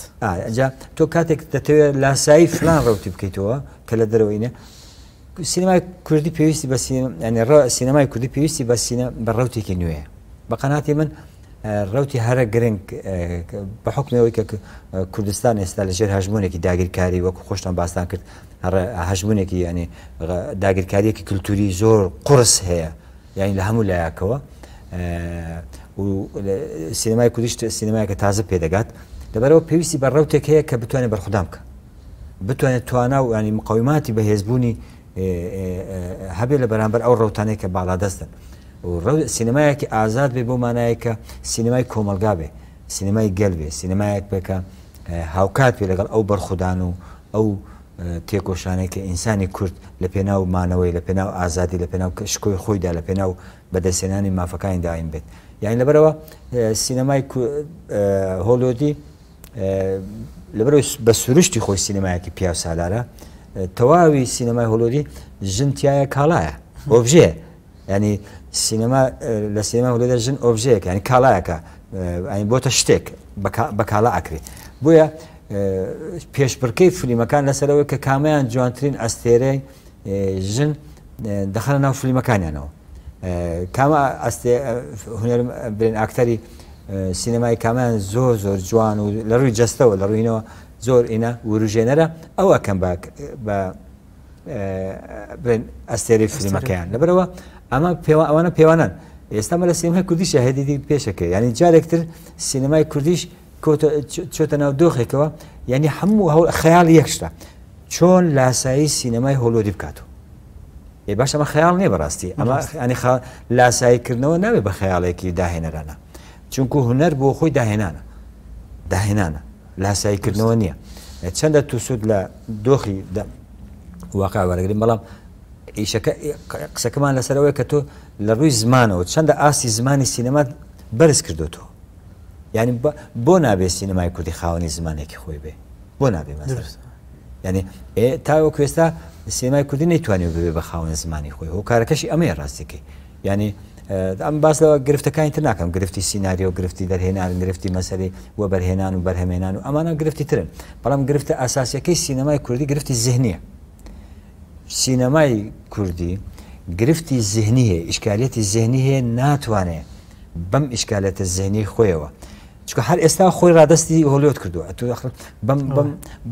ئەجا تۆ کاتێک دەتەوێت لاسایی فلان ڕوتی بکەیتەوە کە لە دەرەوەینە سینمای کوردی پێویستی بە سینەمای کوردی پێویستی بە سینە بە ڕوتێکی نوێ بە قەناتی من ڕوتی هەرە گرنگ بە حکمەوەی کە کوردستان ئێستا لەژێر هەژمونێکی داگیرکاری وەکو خۆشتان باستان کرد هەژمونێکی ینی داگیرکاریەکی کللتوری زۆر قرس هەیە یعنی لە هەموو لایکەوە سینمای کوردیشت سینمای کە تازە پێدەگات لەبەرەوە پێویستی بە ڕوتێک هەیە کە بتوانێت بەرخدام بکە بتوانێت توانا و ینی مقاوماتی بەهێزبوونی هەبێ لە بەرامبەر ئەو ڕوتانەیە کە باادەستن. و سینمایەکی ئازاد بێ بۆ مانایەکە سینمای کۆمەلگا بێ سینمای گەل بێ سینمایەک بکە هاوکات پێ لەگەڵ ئەو بەرخدان و ئەو تێکۆشانەی کە ئینسانی کورد لە پێناو مانەوەی لە پێناو ئازادی لە پێناو شکۆی خۆیدا لە پێناو بەدەسێنانی مافەکانی دایم بێت یاین لەبەرەوە سینەمای هۆلۆدی لەبەر بە سروشتی خۆی سینەمایەکی پیا سالارە تەواوی سینەمای هۆلۆدی ژنتیایە کاڵایە بۆبژێ ینی سینەما لە سینەما هەولێ دەژن ئۆبژەیەکە ینی کاڵایەکە ئەین بۆتە شتێک بە کاڵا ئەکرێ بۆیە پێشبڕکەی فلیمەکان لەسەرەوەی کە کامیان جوانترین ئەستێرەی ژن دەخەنە ناو فلیمەکانیانەوە کامە هوەر برێن ئاکتەری سینەمای کامیان زۆر زۆر جوان و لە ڕووی جستەوە لە ڕووینەوە زۆر ئینە وروژێنەرە ئەوە کەم بە برێن ئەستێری فلیمەکەیان لەبەرەوە ئەمە ئەوانە پێوانان ئێستا مە لە سینمای کوردیش هەدیدی پێشەکە ینی جارێکتر سینمای کوردیش چۆتە ناو دۆخێکەوە ینی هەموو هەو خەیال یەکشتا چۆن لاسایی سینەمای هۆلۆری بکاتەوە ێ باش ئەمە خەیال نیە بەڕاستی ئەمە ئەنی لاساییکردنەوە ناوێت بە خەیاڵێکی داهێنەرانە چونکو هوەر بۆ خۆی داهێنانە داهێنانە لاساییکردنەوە نییە چەندە تووسود لە دۆخی واقع وەرەگرین بەڵام ئیشەکە قسەکەمان لەسەرەوەی کە تۆ لە ڕووی زمانەوە چەندە ئاسی زمانی سینەمات بەرز کردو تۆ ینی بۆ نابێ سینەمای کوردی خاوەنی زمانێکی خۆی بێ بۆ نابێ ینی تاوە کوێستا سێمای کوردی نەیتوانێت ببێ بە خاوەن زمانی خۆی و کارەکەشی ئەمەیە ڕاستیەکەی ینی ئەم باس لەوە گرفتەکانی تر ناکەم گرفتی سینناریۆ و گرفتی دەرهێنان گرفتی مەسەری وە بەرهێنان و بەرهەمێنان و ئەمانە گرفتی ترن بەڵام گرفتە ئاساسیەکەی سینەمای کوردی گرفتی زیهنیە سینەمای کوردی گرفتی زیهنی هەیە ئیشکالەتی زیهنی هەیە ناتوانێت بەم ئیشکالەتە زیهنی خۆیەوە چکە هەر ئێستا خۆی ڕادستی هۆلیۆت کردووە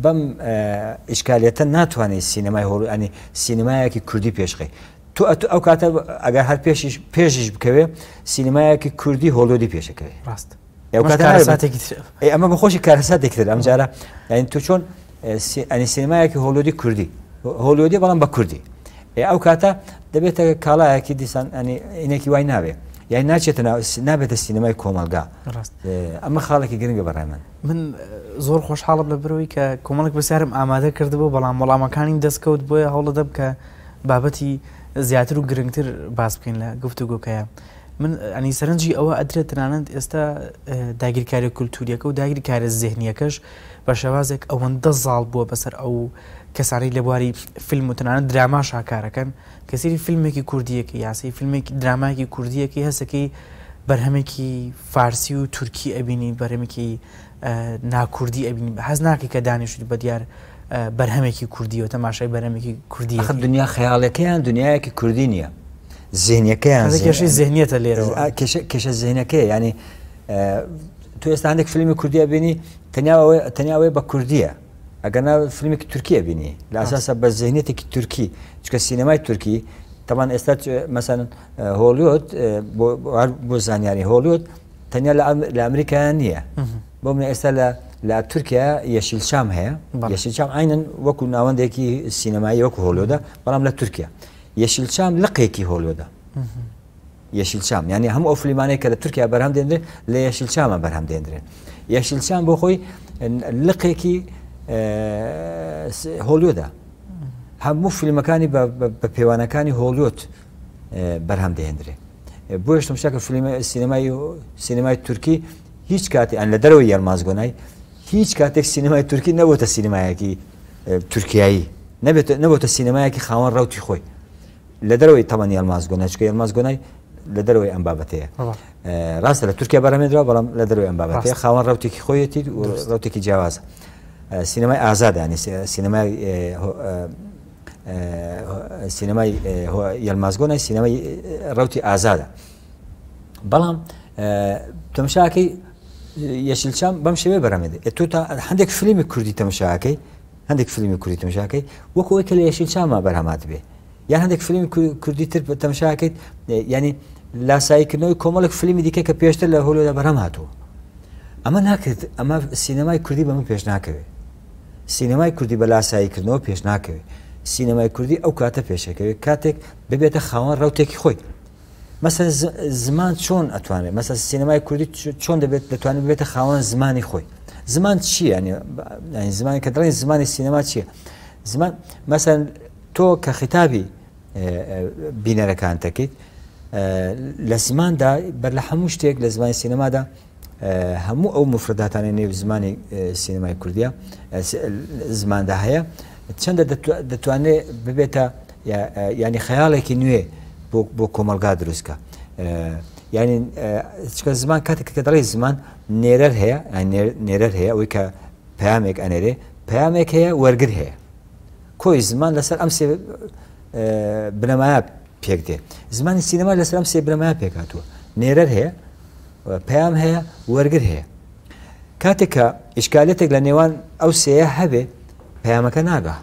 بەم ئیشکالەتە ناتوانێت سینەمای هۆلوانی سینمایەکی کوردی پێشخی تو ئەتو ئەو کاتە ئەگەر هەر پێشش پێشش بکەوێ سینمایەکی کوردی هۆلۆدی پێشەکەوێ ڕاست ئەمە بەخۆشی کارەسا دەکرێت ئەمجارە یعنی تو چۆن ئەنی سینمایەکی هۆلۆدی کوردی هۆلودی بەڵام بە کوردی ئەو کاتە دەبێتە کاڵایەکی دیسان ئەنێکی وای ناوێ یای ناچێتە نابێتە سینەمای کۆمەلگا ئەمە خاڵێکی گرنگگە بەڕێمن
من زۆر خۆشحاڵم لە بروی کە کۆمەڵک بەسیارم ئامادە کردبوو بەڵام وەڵامەکانی دەستکەوت بۆیە هەوڵە دەب کە بابەتی زیاتر و گرنگتر باس بکەین لە گفتوگۆکەیە من ئەنی سەرنجی ئەوە ئەدرێت تەنانەت ئێستا داگیرکاری کولتوریەکە و داگیرکارە زێهنیەکەش بە شێوازێک ئەوەندە زاڵ بووە بەسەر ئەو کەسانی لە بواری فیلم وتنانە دراما شاکارەکەن کەسری فیلمێکی کوردیەکی یاسی فیلمێکی دراماکی کوردیەکی هەسەکەی بەرهەمێکی فارسی و تورکی ئەبینی بەرهمێکی ناکوردی ئەبینی هەز ناکی کە دانیشت بە دیار بەرهەمێکی کوردی و تەماشای بەرهمێکی کوردی دنیا
خەیاڵەکەیان دنیاەکی کوردی نیە زیینەکەیان کێشەی
زێنیەتە لێرە
کێشە زیینەکەی ینی تو ئێستا هەندێک فیلمی کوردی بینی تەنیاەوەی بە کوردیە ئەگەنا فیلمێکی تورکیە بینی لە ئاساسە بە زەینێتێکی تورکی چکە سینەمای تورکی تەوان ئێستا مەسەن هۆلیۆت بۆ زانیاری هۆلیۆت تەنیا لە ئەمریکا نییە بۆ منە ئێستا لە لە تورکیا یەشیلشام هەیە یەشیلشام ئاینەن وەکو ناوەندێکی سینەمایی وەکو هۆلۆدا بەڵام لە تورکیا یەشیلشام لقێکی هۆلۆدا یەشیلشام ینی هەموو ئۆفلیمانەیە کە لە تورکیا بەرهەم دێنرێت لە یەشیلشامە بەرهەم دێنرێن یەشیلشام بۆ خۆی لقێکی هۆلیۆدا هەموو فیلمەکانی بە پەیوانەکانی هۆلیۆت بەرهەم دەهێنرێ بۆ شتم شکە فیلمە سینمای و سینمای تورکی هیچ کاتی ئەن لە دەرەوە یارمازگۆنای هیچ کاتێک سینمای تورکی نەبووتە سینمایەکی تورکایی نبێت نەبووتە سینمایەکی خاوەن ڕوتی خۆی لە دەرەوەی تەمەنی یارمازگۆناچکە یارمازگۆنای لە دەرەوەی ئەم بابەتەیە ڕاستە لە تورکیا بەرەمێنرا بەڵام لە دەروی ئەم بابەتەیە خاوەن ڕوتێکی خۆیەتی و ڕوتێکی جیاوازە. سینەمای ئازادانی سینەمای سینەمای یلمازگۆنای سینەمای ڕوتی ئازادە بەڵام تەمشاکەی یەشلچام بەم شێوێ بەرەمێت تۆ تا هەندێک فیلمی کوردی تەمشاکەی هەندێک فیلمی کوردی تەمشاکەی وەکو کە لە یەشلچامە بەرهەمات بێ یا هەندێک فیلمی کوردی تر تەمشاکەیت ینی لاساییکردنەوەی کۆمەڵک فیلمی دیکە کە پێشتر لە هۆلۆدا بەرەم هاتووە ئەمە ناکرد ئەمە سینەمای کوردی بە من پێش ناکەوێت سینەمای کوردی بە لاساییکردنەوە پێش ناکەوێت سینەمای کوردی ئەو کاتە پێشەکەوێت کاتێک ببێتە خاوەن ڕوتێکی خۆی مەسە زمان چۆن ئەتوانێت مەسە سینەمای کوردی چۆن دەبێت دەتوانێت ببێتە خاوەن زمانی خۆی زمان چیە زمانی کە دەڵێن زمانی سینەما چییە زمان مەسەن تۆ کە خیتابی بینەرەکان تەکەیت لە زماندا بەر لە هەموو شتێک لە زمانی سینەمادا هەموو ئەو مفرەداتانە نێو زمانی سینمای کوردیا زماندا هەیە چەندە دەتوانێت ببێتە ینی خەیاڵێکی نوێ بۆ کۆمەلگا دروستکە ینی چکە زمان کاتێک کە دەڵی زمان نێرەر هەیە نێرەر هەیە ئەوی کە پامێک ئەنێرێ پامێک هەیە وەرگر هەیە کۆی زمان لەسەر ئەم سێ بنەمایە پێک دێ زمانی سینەما لەسەر ئەم سێ بنەمایە پێکاتوە نێرەر هەیە پام هەیە وەرگر هەیە کاتێککە ئیشکالێتێک لە نێوان ئەو سەیە هەبێ پەیامەکە ناگا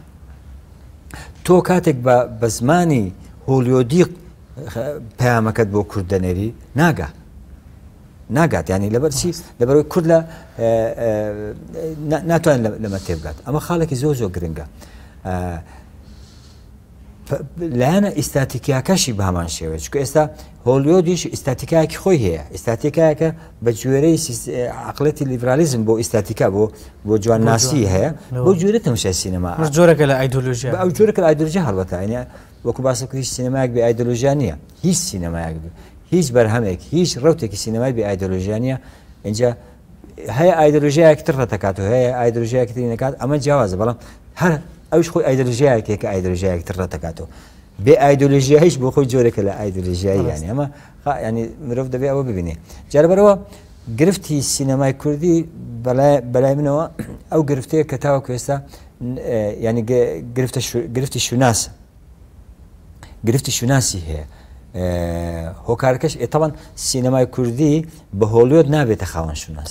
تۆ کاتێک بە زمانی هۆلیۆدیق پەیامەکەت بۆ کوردەنێری ناگا ناگات ینی لەبەر چی لەبەرەوەی کورد لە ناتوانین لەمە تێبگات ئەمە خاڵێکی زۆ زۆ گرنگە لایەنە ئیستاتیکیاکەشی بامان شێوێت چکە ئێستا هۆلیۆ دیش ئیستاتیکایکی خۆی هەیە ئیستاتیکایەکە بە جوێرەی عقلەتی لیبرالیزم بۆ ئیستاتیکا بۆ بۆ جوانناسی هەیە بۆ جوێرە تەمشە سینەما جۆرەکە لە ئایدۆلژی ئەو جۆرەکە ئایدۆلژی هەڵەتەینە وەکو باسەکە هیچ سینەمایك بێ ئایدۆلژیا نیە هیچ سینەمایك بێ هیچ بەرهەمێک هیچ ڕوتێکی سینەمای بێ ئایدۆلژیانە اینجا هەیە ئایدۆلژیایەک تر ڕەتەکات و هەیە ئایدۆلژیایەکی نکات ئەمە جیاوازە بەڵام هەر ئەوش خۆی ئایدرژایەکێک کە ئایدرژایەکتر ڕەتەکاتەوە بێ ئایدۆلژیە هیچ بۆ خۆی جۆرەکە لە ئایدۆلژیایی یانی ئەمە ینی مرۆڤ دەبێت ئەوە ببینێ جاربەرەوە گرفتی سینەمای کوردی بەلای منەوە ئەو گرفتەیە کە تاوە کوێستا ینی گرفتی شوناس گرفتی شوناسی هەیە هۆکارکەش ئێتەوان سینەمای کوردی بە هۆلیۆت نابێتە خاوەن شوناس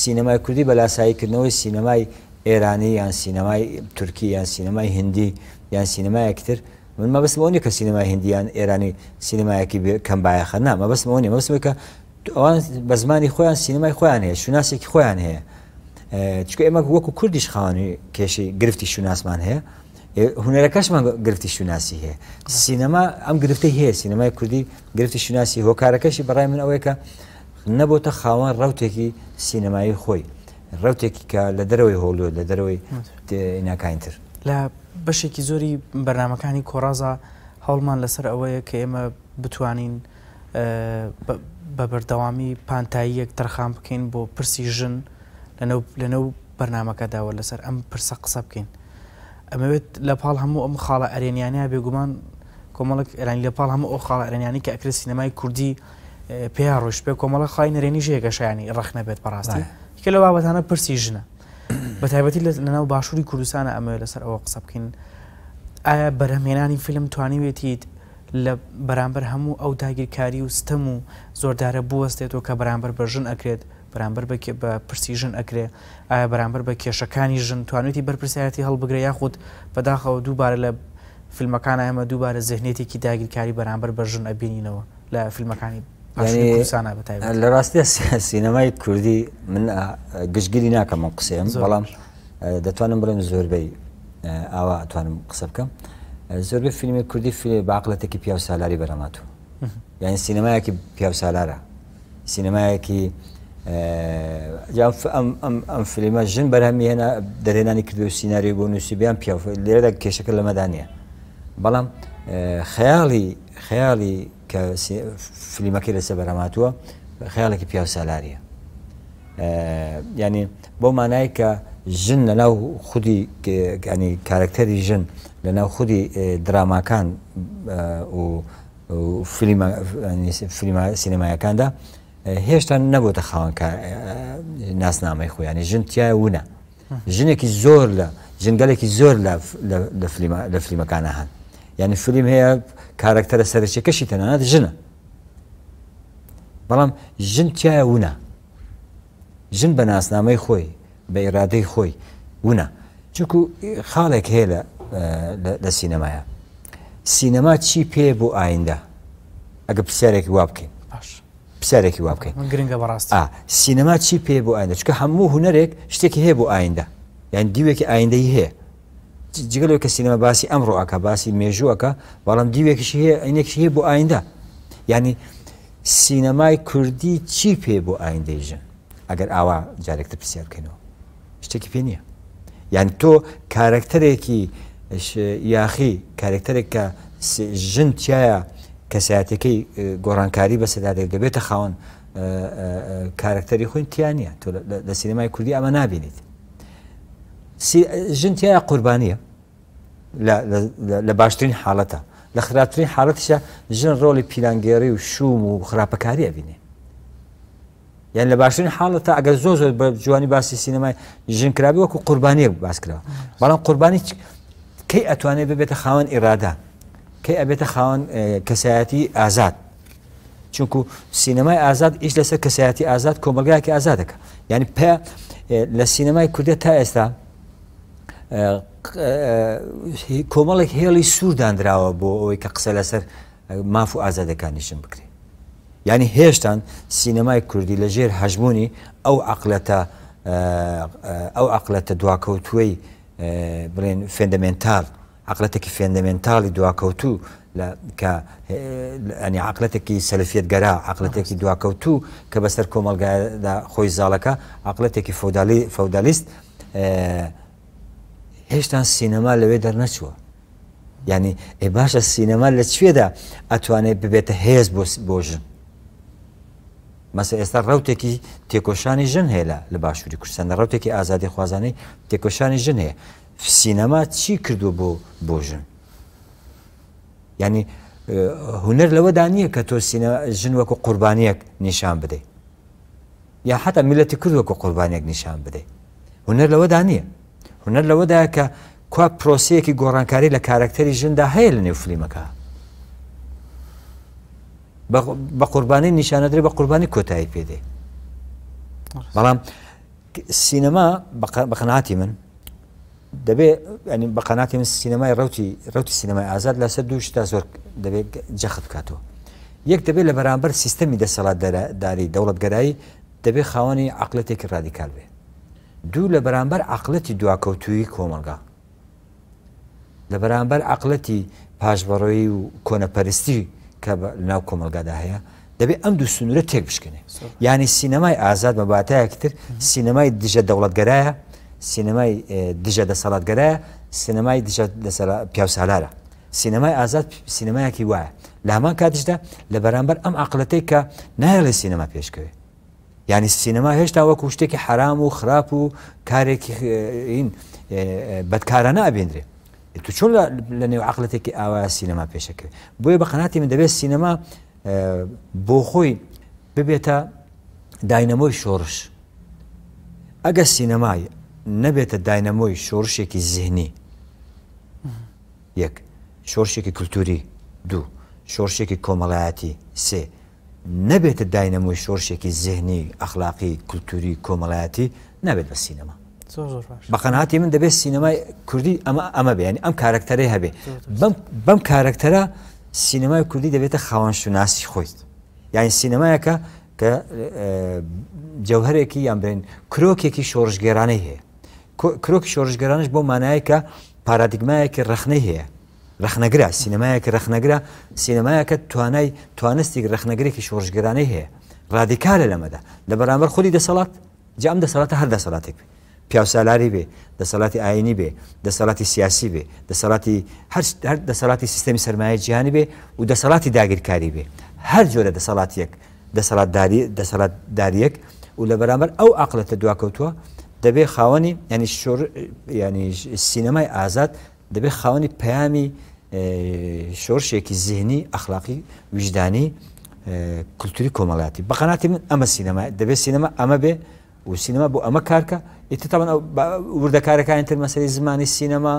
سینەمای کوردی بە لاساییکردنەوەی سینەمای ئێرانی یان سینەمای تورکی یان سینەمای هندی یان سینەمایەکتر من مەبستم ئەوی کە سینەمای هندیان ئێرانی سینەمایەکی کەم باەخە نا مەبستم ئەوی مەسمەکە ئەوان بە زمانی خۆیان سینەمای خۆیان هەیە شوناسێکی خۆیان هەیە چکە ئێمە وەکو کوردیش خاوەنی کێشی گرفتی شوناسمان هەیە هوەرەکەشمان گرفتی شوناسی هەیە سینەما ئەم گرفتی هەیە سینەمای کوردی گرفتی شوناسی هۆکارەکەشی بەڕای من ئەوەیە کە نەبۆتە خاوەن ڕوتێکی سینەمایی خۆی ڕوتێکی کە لە دەرەوەی هۆلو لە دەرەوەی ناکاینتر
لە بەشێکی زۆری بەرنمەکانی کۆڕازە هەڵمان لەسەر ئەوەیە کە ئێمە بتوانین بە بەردەوامی پانتایی یەک تەرخان بکەین بۆ پرسی ژن لەنەو بەرنمەکەداوە لەسەر ئەم پرسە قسە بکەین ئەمەوێت لە پاڵ هەموو ئەم خاڵە ئەرێنیانە بێگومان کۆمەڵک ئەرانی لە پاڵ هەموو ئەو خاڵە ئەرێنیانی کە ئەکرێت سینەمای کوردی پێ ڕۆژ پێ کۆمەڵە خای نرێنی ژێگەشیانی ڕخ نەبێت بەڕاستی کە لە بابەتانە پرسی ژنە بە تایبەتی لەناو باشووری کوردستانە ئەمە لەسەر ئەوە قسە بکەین ئایا بەرهمێنانی فیلم توانیوێتیت لە بەرامبەر هەموو ئەو داگیرکاری و ستەم و زۆردارە بوەستێتەوە کە بەرامبەر بە ژن ئەکرێت بەرامبەر بە بە پرسی ژن ئەکرێ ئایا بەرامبەر بە کێشەکانی ژن توانێتی بەرپرسایەتی هەڵبگرە یاخود بەداخەوە دووبارە لە فیلمەکان ئەمە دووبارە زەهنێتێکی داگیرکاری بەرامبەر بە ژن ئەبینینەوە لە فیلمەکانی يعني
لڕاستی سینەمای کوردی من گشتگیری ناکەم ئەم قسەم بەڵام دەتوانم بڵێم زۆربەی ئاوا ئەتوانم قسە بکەم زۆربەی فیلمی کوردی فیلم باقلەتێکی پیا و سالاری بەرەماتوو یعنی سینەمایەکی پیا و سالارە سینەمایەکی ئەم فیلمە ژن بەرهەمی هێنا دەرهێنانی کردو سیناری بۆ نووسیبیان پیا لێرەدا کێشەکە لەمەدانە بەڵام خەیاڵی خەیاڵی کە فلیمەکەی لەسە بەرەماتووە خیالێکی پیاسەلاریە ینی بۆ مانای کە ژن لە ناو خودی ینی کارکتەری ژن لە ناو خودی دراماکان و سینمایەکاندا هێشتا نەبووتە خاوەن ناسنامەی خۆیانی ژن تایە وونە ژنێکی زۆر لە ژنگەلێکی زۆر لە فلیمەکانە هەن یعنی فلیم هەیە کارکتەرە سەرچێکەشی تەنانەت ژنە بەڵام ژن تایە ونا ژن بە ناسنامەی خۆی بە ئێرادەی خۆی ونا چکو خاڵێک هەیە لە سینەمایە سینەما چی پێ بۆ ئایندا ئەگە پرسیارێکی وا بکەین پرسیارێکی وا بکەین گرنگە بەڕاست سینەما چی پێ بۆ ئایندا چکە هەموو هوەرێک شتێکی هەیە بۆ ئایندا یان دیوێکی ئایندەی هەیە جگەلەوە کە سینەما باسی ئەمڕۆەکە باسی مێژوەکە بەڵام دیوێکیشی هەیە ئەینێکشی هەیە بۆ ئایندا ینی سینەمای کوردی چی پێ بۆ ئایندێژە ئەگەر ئاوا جارێکتە پرسیار بکەینەوە شتێکی پێ نییە یان تۆ کارکتەرێکی یاخی کارکتەرێک کە ژن تایە کەسایەتەکەی گۆڕانکاری بەسەدادێک دەبێتە خاوەن کارکتەری خوین تیانە تۆ لە سینەمای کوردی ئەمە نبینیت ژنتیایە قوربانیە لە باشترین حاڵەتە لە خراپترین حاڵەتیشە ژن ڕۆلی پیلانگێری و شوم و خراپەکاریە بینێ یان لە باشترین حاڵەتە ئەگەر زۆ زۆر بە جوانی باسی سینەمای ژنکرابی وەکو قوربانیە باسکرەوە بەڵام قوربانی کەی ئەتوانێت ببێتە خاوەن ئێرادا کەی ئەبێتە خاوەن کەسایەتی ئازاد چونکو سینەمای ئازاد ئیش لەسەر کەسایەتی ئازاد کۆمەلگایکی ئازادەکە یعنی پێ لە سینەمای کوردێت تا ئێستا کۆمەڵێک هێڵی سووردانراوە بۆ ئەوەی کە قسە لەسەر ماف و ئازادەکانیشم بکرێت ینی هێشتان سینەمای کوردی لە ژێر هەژمونی ئەو عقلەتە ئەو عقلەتە دواکەوتوەی بڵێن فێندەمنتال عقلەتێکی فێندەمنتالی دواکەوتوو کە ئەنی عقلەتێکی سەلفێت گەرا عقلەتێکی دواکەوتوو کە بەسەر کۆمەلگایدا خۆی زاڵەکە عقلەتێکی فەودالی فەودالیست هێشتا سینەما لەوێ دەرنەچووە ینی ئێ باشە سینەما لە کوێدا ئەتوانێت ببێتە هێز بۆ ژن مەسە ئێستا ڕوتێکی تێکۆشانی ژن هەیە لە باشووری کوردستان لە ڕوتێکی ئازادی خوازانەی تێکۆشانی ژن هەیە سینەما چی کردو بۆ بۆ ژن ینی هوەر لەوەدا نییە کە تۆ ژن وەکو قوربانیەک نیشان بدەیت یا حتا میلەتی کرد وەکو قوربانیەک نیشان بدەیت هوەر لەوەدا نییە هوەر لەوەدایە کە کوا پرۆسەیەکی گۆڕانکاری لە کارکتەری ژندا هەیە لە نێو فلیمەکە بە قوربانی نیشانەدرێ بە قوربانی کۆتایی پێدێ بەڵام سینەما بەقەناتی من دەبێت بە قەناتی من سینەمای ڕوتی ڕوتی سینەمای ئازاد لەسەر دوو شتا زۆر دەبێت جەخت بکاتەوە یەک دەبێت لە بەرامبەر سیستەمی دەسەڵات داری دەوڵەتگەرایی دەبێت خاوەنی عقلەتێکی رادیکال بێت دوو لە بەرامبەر عقلەتی دواکەوتووی کۆمەلگا لە بەرامبەر عقلەتی پاشبڕۆی و کۆنەپەرستی کە ناو کۆمەلگادا هەیە دەبێت ئەم دوو سنوورە تێک بشکنێ ینی سینەمای ئازاد بەباتایەکتر سینەمای دژە دەوڵەتگەرایە سینەمای دژە دەسەڵاتگەرایە سینەمای دژە پیاوسالارە سینەمای ئازاد سینەمایەکی وایە لە هەمان کاتشدا لە بەرامبەر ئەم عقلەتەی کە نایە لە سینەما پێشکەوێت ینی سینەما هێشتا وەکو شتێکی حرام و خراپ و کارێکی بەدکارە نابێنرێ تو چۆن لە نێو عقلەتێکی ئاوا سینەما پێشەکە بۆیە بە قەناتی من دەبێت سینەما بۆ خۆی ببێتە داینەمۆی شۆڕش ئەگە سینەمای نەبێتە داینەمۆی شۆڕشێکی زیهنی یەک شۆرشێکی کللتوری دوو شۆرشێکی کۆمەڵایەتی سێ نەبێتە داینەموی شۆرشێکی زێنی ئەخلاقی کولتوری کۆمەڵایەتی نابێت بە سینەما بەقەناتی من دەبێت سینەمای کوردی ئەمە ئەمە بێنی ئەم کارکتەرەی هەبێ بەم کارکتەرە سینەمای کوردی دەبێتە خاوەنشناسی خۆیت یاین سینەمایەکە کە جەوهرێکی یان برێن کرۆکێکی شۆڕژگەرانەی هەیە کرۆکی شۆڕژگەرانش بۆ مانایکە پارادیگمایەکی ڕخنەی هەیە رەخنەگرا سینەمایەکە رەخنەگرا سینەمایەکە توانای توانستی رەخنەگرێکی شۆژگرانەی هەیە ڕادیکالە لەمەدا لە بەرامبەر خودی دەسەڵات جام دەسەڵاتە هەر دەسەڵاتێک پیاسالاری بێ دەسەڵاتی ئاینی بێ دەسەڵاتی سیاسی بێ دەسەڵاتی هەر دەسەڵاتی سیستمی سرمایە جیانی بێ و دەسەڵاتی داگیرکاری بێ هەر جۆرە دەسەڵاتیەک دەسەڵات داریەک و لە بەرامبەر ئەو عقلەتە دواکەوتووە دەبێ خاوەنی ینی ینی سینەمای ئازاد دەبێت خاوەنی پەیامی شۆرشێکی زیهنی ئەخلاقی ویژدانی کولتوری کۆمەڵاتی بەقەناتی من ئەمە سینەما دەبێت سینەما ئەمە بێ و سینەما بۆ ئەمە کارکە ئیتتەمەن وردەکارەکانی تر مەسەری زمانی سینەما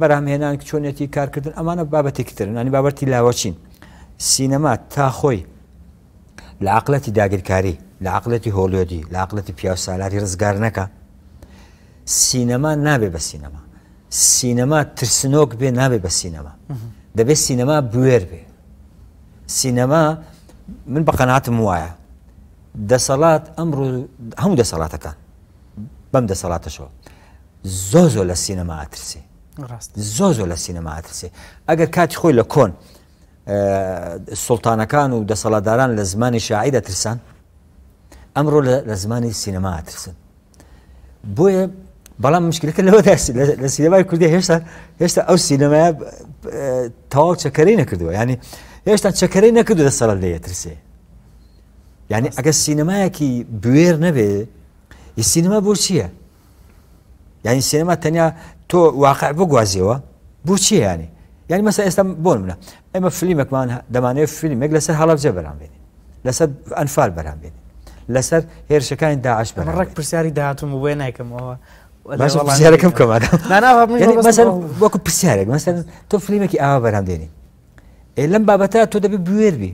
بەرامهێنان چۆنێتی کارکردن ئەمانە بابەتێکی ترن ئەنی بابەتی لاوەچین سینەما تا خۆی لە عقلەتی داگیرکاری لە عقلەتی هۆلۆدی لە عقلەتی پیاسالاری ڕزگار نەکە سینەما نابێ بە سینەما سینەما ترسنۆک بێ نابێ بە سینەما دەبێت سینەما بێر بێ سینەما من بە قەناتم وایە دەسەڵات ئەمڕۆ هەموو دەسەڵاتەکان بەم دەسەڵاتەشەوە زۆ زۆ لە سینەما ئاترسێ زۆ زۆ لە سینەما ئاترسێ ئەگەر کاتی خۆی لە کۆن سلتانەکان و دەسەڵاتداران لە زمانی شاعی دەترسان ئەمڕۆ لە زمانی سینەما ئاترسن بۆیە بەڵام مشکلەکە لەوە لە سینەمای کوردی هێشتا هێشتا ئەو سینەمایا تەواو چەکەرەی نەکردووە ینی هێشتا چەکەرەی نەکردو لە سەر لەیەترسێ ینی ئەگە سینەمایەکی بوێر نەبێ ی سینەما بۆ چییە؟ ینی سینەما تەنیا تۆ واقع بگوازیەوە بۆ چی ینی ینی مەسە ئێستا بۆن منە ئەمە فلیمێکمان دەمانێت فیلمێک لەسەر هەڵابجە بەرام بێنی لەسەر ئەنفال بەرام بێنی لەسەر هێرشەکانی داعش بە
ڕێک پرسیاری داهاتم و بۆێ نایکەمەوە پرسیارەکە بکەمەسەر
وەکو پرسیارێک مەسەر تۆ فلیمێکی ئاوا بەرام دێنی لەم بابەتە تۆ دەبێت بوێربی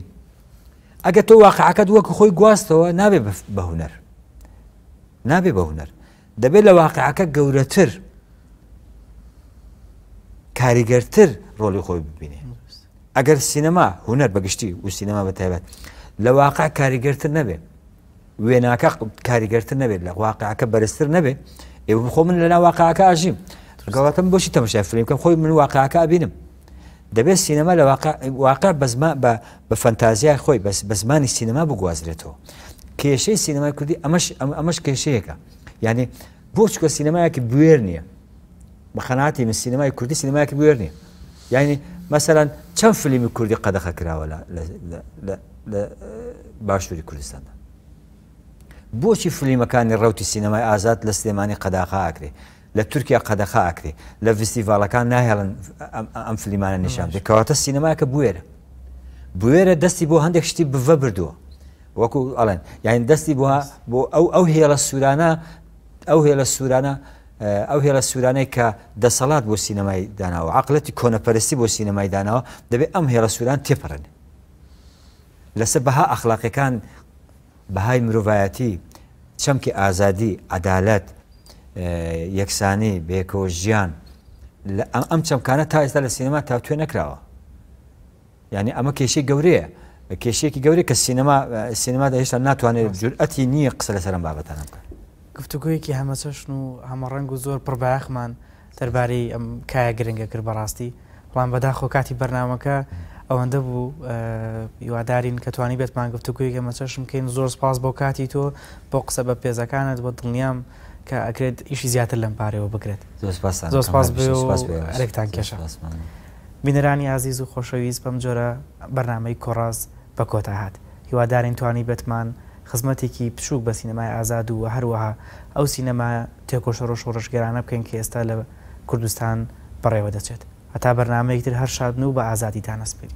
ئەگە تۆ واقعەکەت وەکو خۆی گواستەوە نابێ بە هوەر نابێ بە هوەر دەبێت لە واقعەکە گەورەتر کاریگەرتر ڕۆلی خۆی ببینێ ئەگەر سینەما هوەر بەگشتی و سینەما بەتیبێت لە واقع کاریگەرتر نەبێ وێناکە کاریگەرتر نەبێت لە واقعەکە بەرزتر نەبێت ئێوە بخۆ من لە ناواقعکە ئاژیم گەڵاتم بۆشی تەمەشای فریمکەم خۆی من واقعکە بینم دەبێت سینەما لە واقع بە فەنتازیای خۆی بە زمانی سینەما بگوازرێتەوە کێشەی سینەمای کوردی ئەمەش کێشەیەەکە یعنی بۆچکە سینەمایەکی بێر نییە بە خەناتی من سینەمای کوردی سینەمایەکی بێر نییە یعنی مەسەلاەن چەند فلیمی کوردی قەدەخە کراوە لە باشووری کوردستاندا بۆچی فلیمەکانی ڕوتی سینەمای ئازاد لە سلێمانی قەداخاکرێ لە تورکیا قەدەخاکرێ لە فستیڤالەکان ناهێڵن ئەم فلیمانە نیشان دەکەواتە سینەماکە بێرە بێرە دەستی بۆ هەندێک شتی بڤە بردووە وەکو ئەڵەن یاین دەستی بووە بۆ ئەو ئەو هێڵە سوورانە ئەو هێلە سوورانە ئەو هێلە سوورانەی کە دەسەڵات بۆ سینەمای داناوە عقلەتی کۆنەپەرستی بۆ سینەمای داناوە دەبێت ئەم هێلە سووران تێپەرن لەسەر بەها ئەخلاقەکان بەهای مرۆڤایەتی چەمکی ئازادی عدالت یەکسانی بێکۆژیان ئەم چەمکانە تا ئێستا لە سینەما تا توێ نەکراوە ینی ئەمە کێشەی گەورەیە کێشێکی گەورەی کە سینەما سینەما دا هێشتا ناتوانێت جورئەتی نییە قسە لە سەرم بابەتانە بکە
گفتوگویەکی هەمەچەشن و هەمە ڕنگ و زۆر پڕباخمان دەربارەی ئەم کایە گرنگە کرد بەڕاستی بەڵام بەداخۆ کاتی بەرنمەکە ئەوەندە بوو یوادارین کە توانی بێتمان گفتوگوی کە مەچەشم بکەین زۆر سپاس بۆ کاتی تۆ بۆ قسە بە پێزەکانت بۆ دڵنیام کە ئەکرێت ئیشی زیاتر لەم پارەوە بکرێت زۆر سپاس ئەرێکتان کێشە بینەرانی عزیز و خۆشەویست بەم جۆرە بەرنمەی کۆڕاز بە کۆتا هاات هیوادارین توانی بێتمان خزمەتێکی پشوک بە سینەمای ئازاد و هەروەها ئەو سینەما تێکۆشەڕۆ شۆڕشگەرانە بکەین کە ئێستا لە کوردستان بەڕێوە دەچێت. هەتا بەرنمەیەکتر هەر شادن و بە ئازادیتان ئەسپێت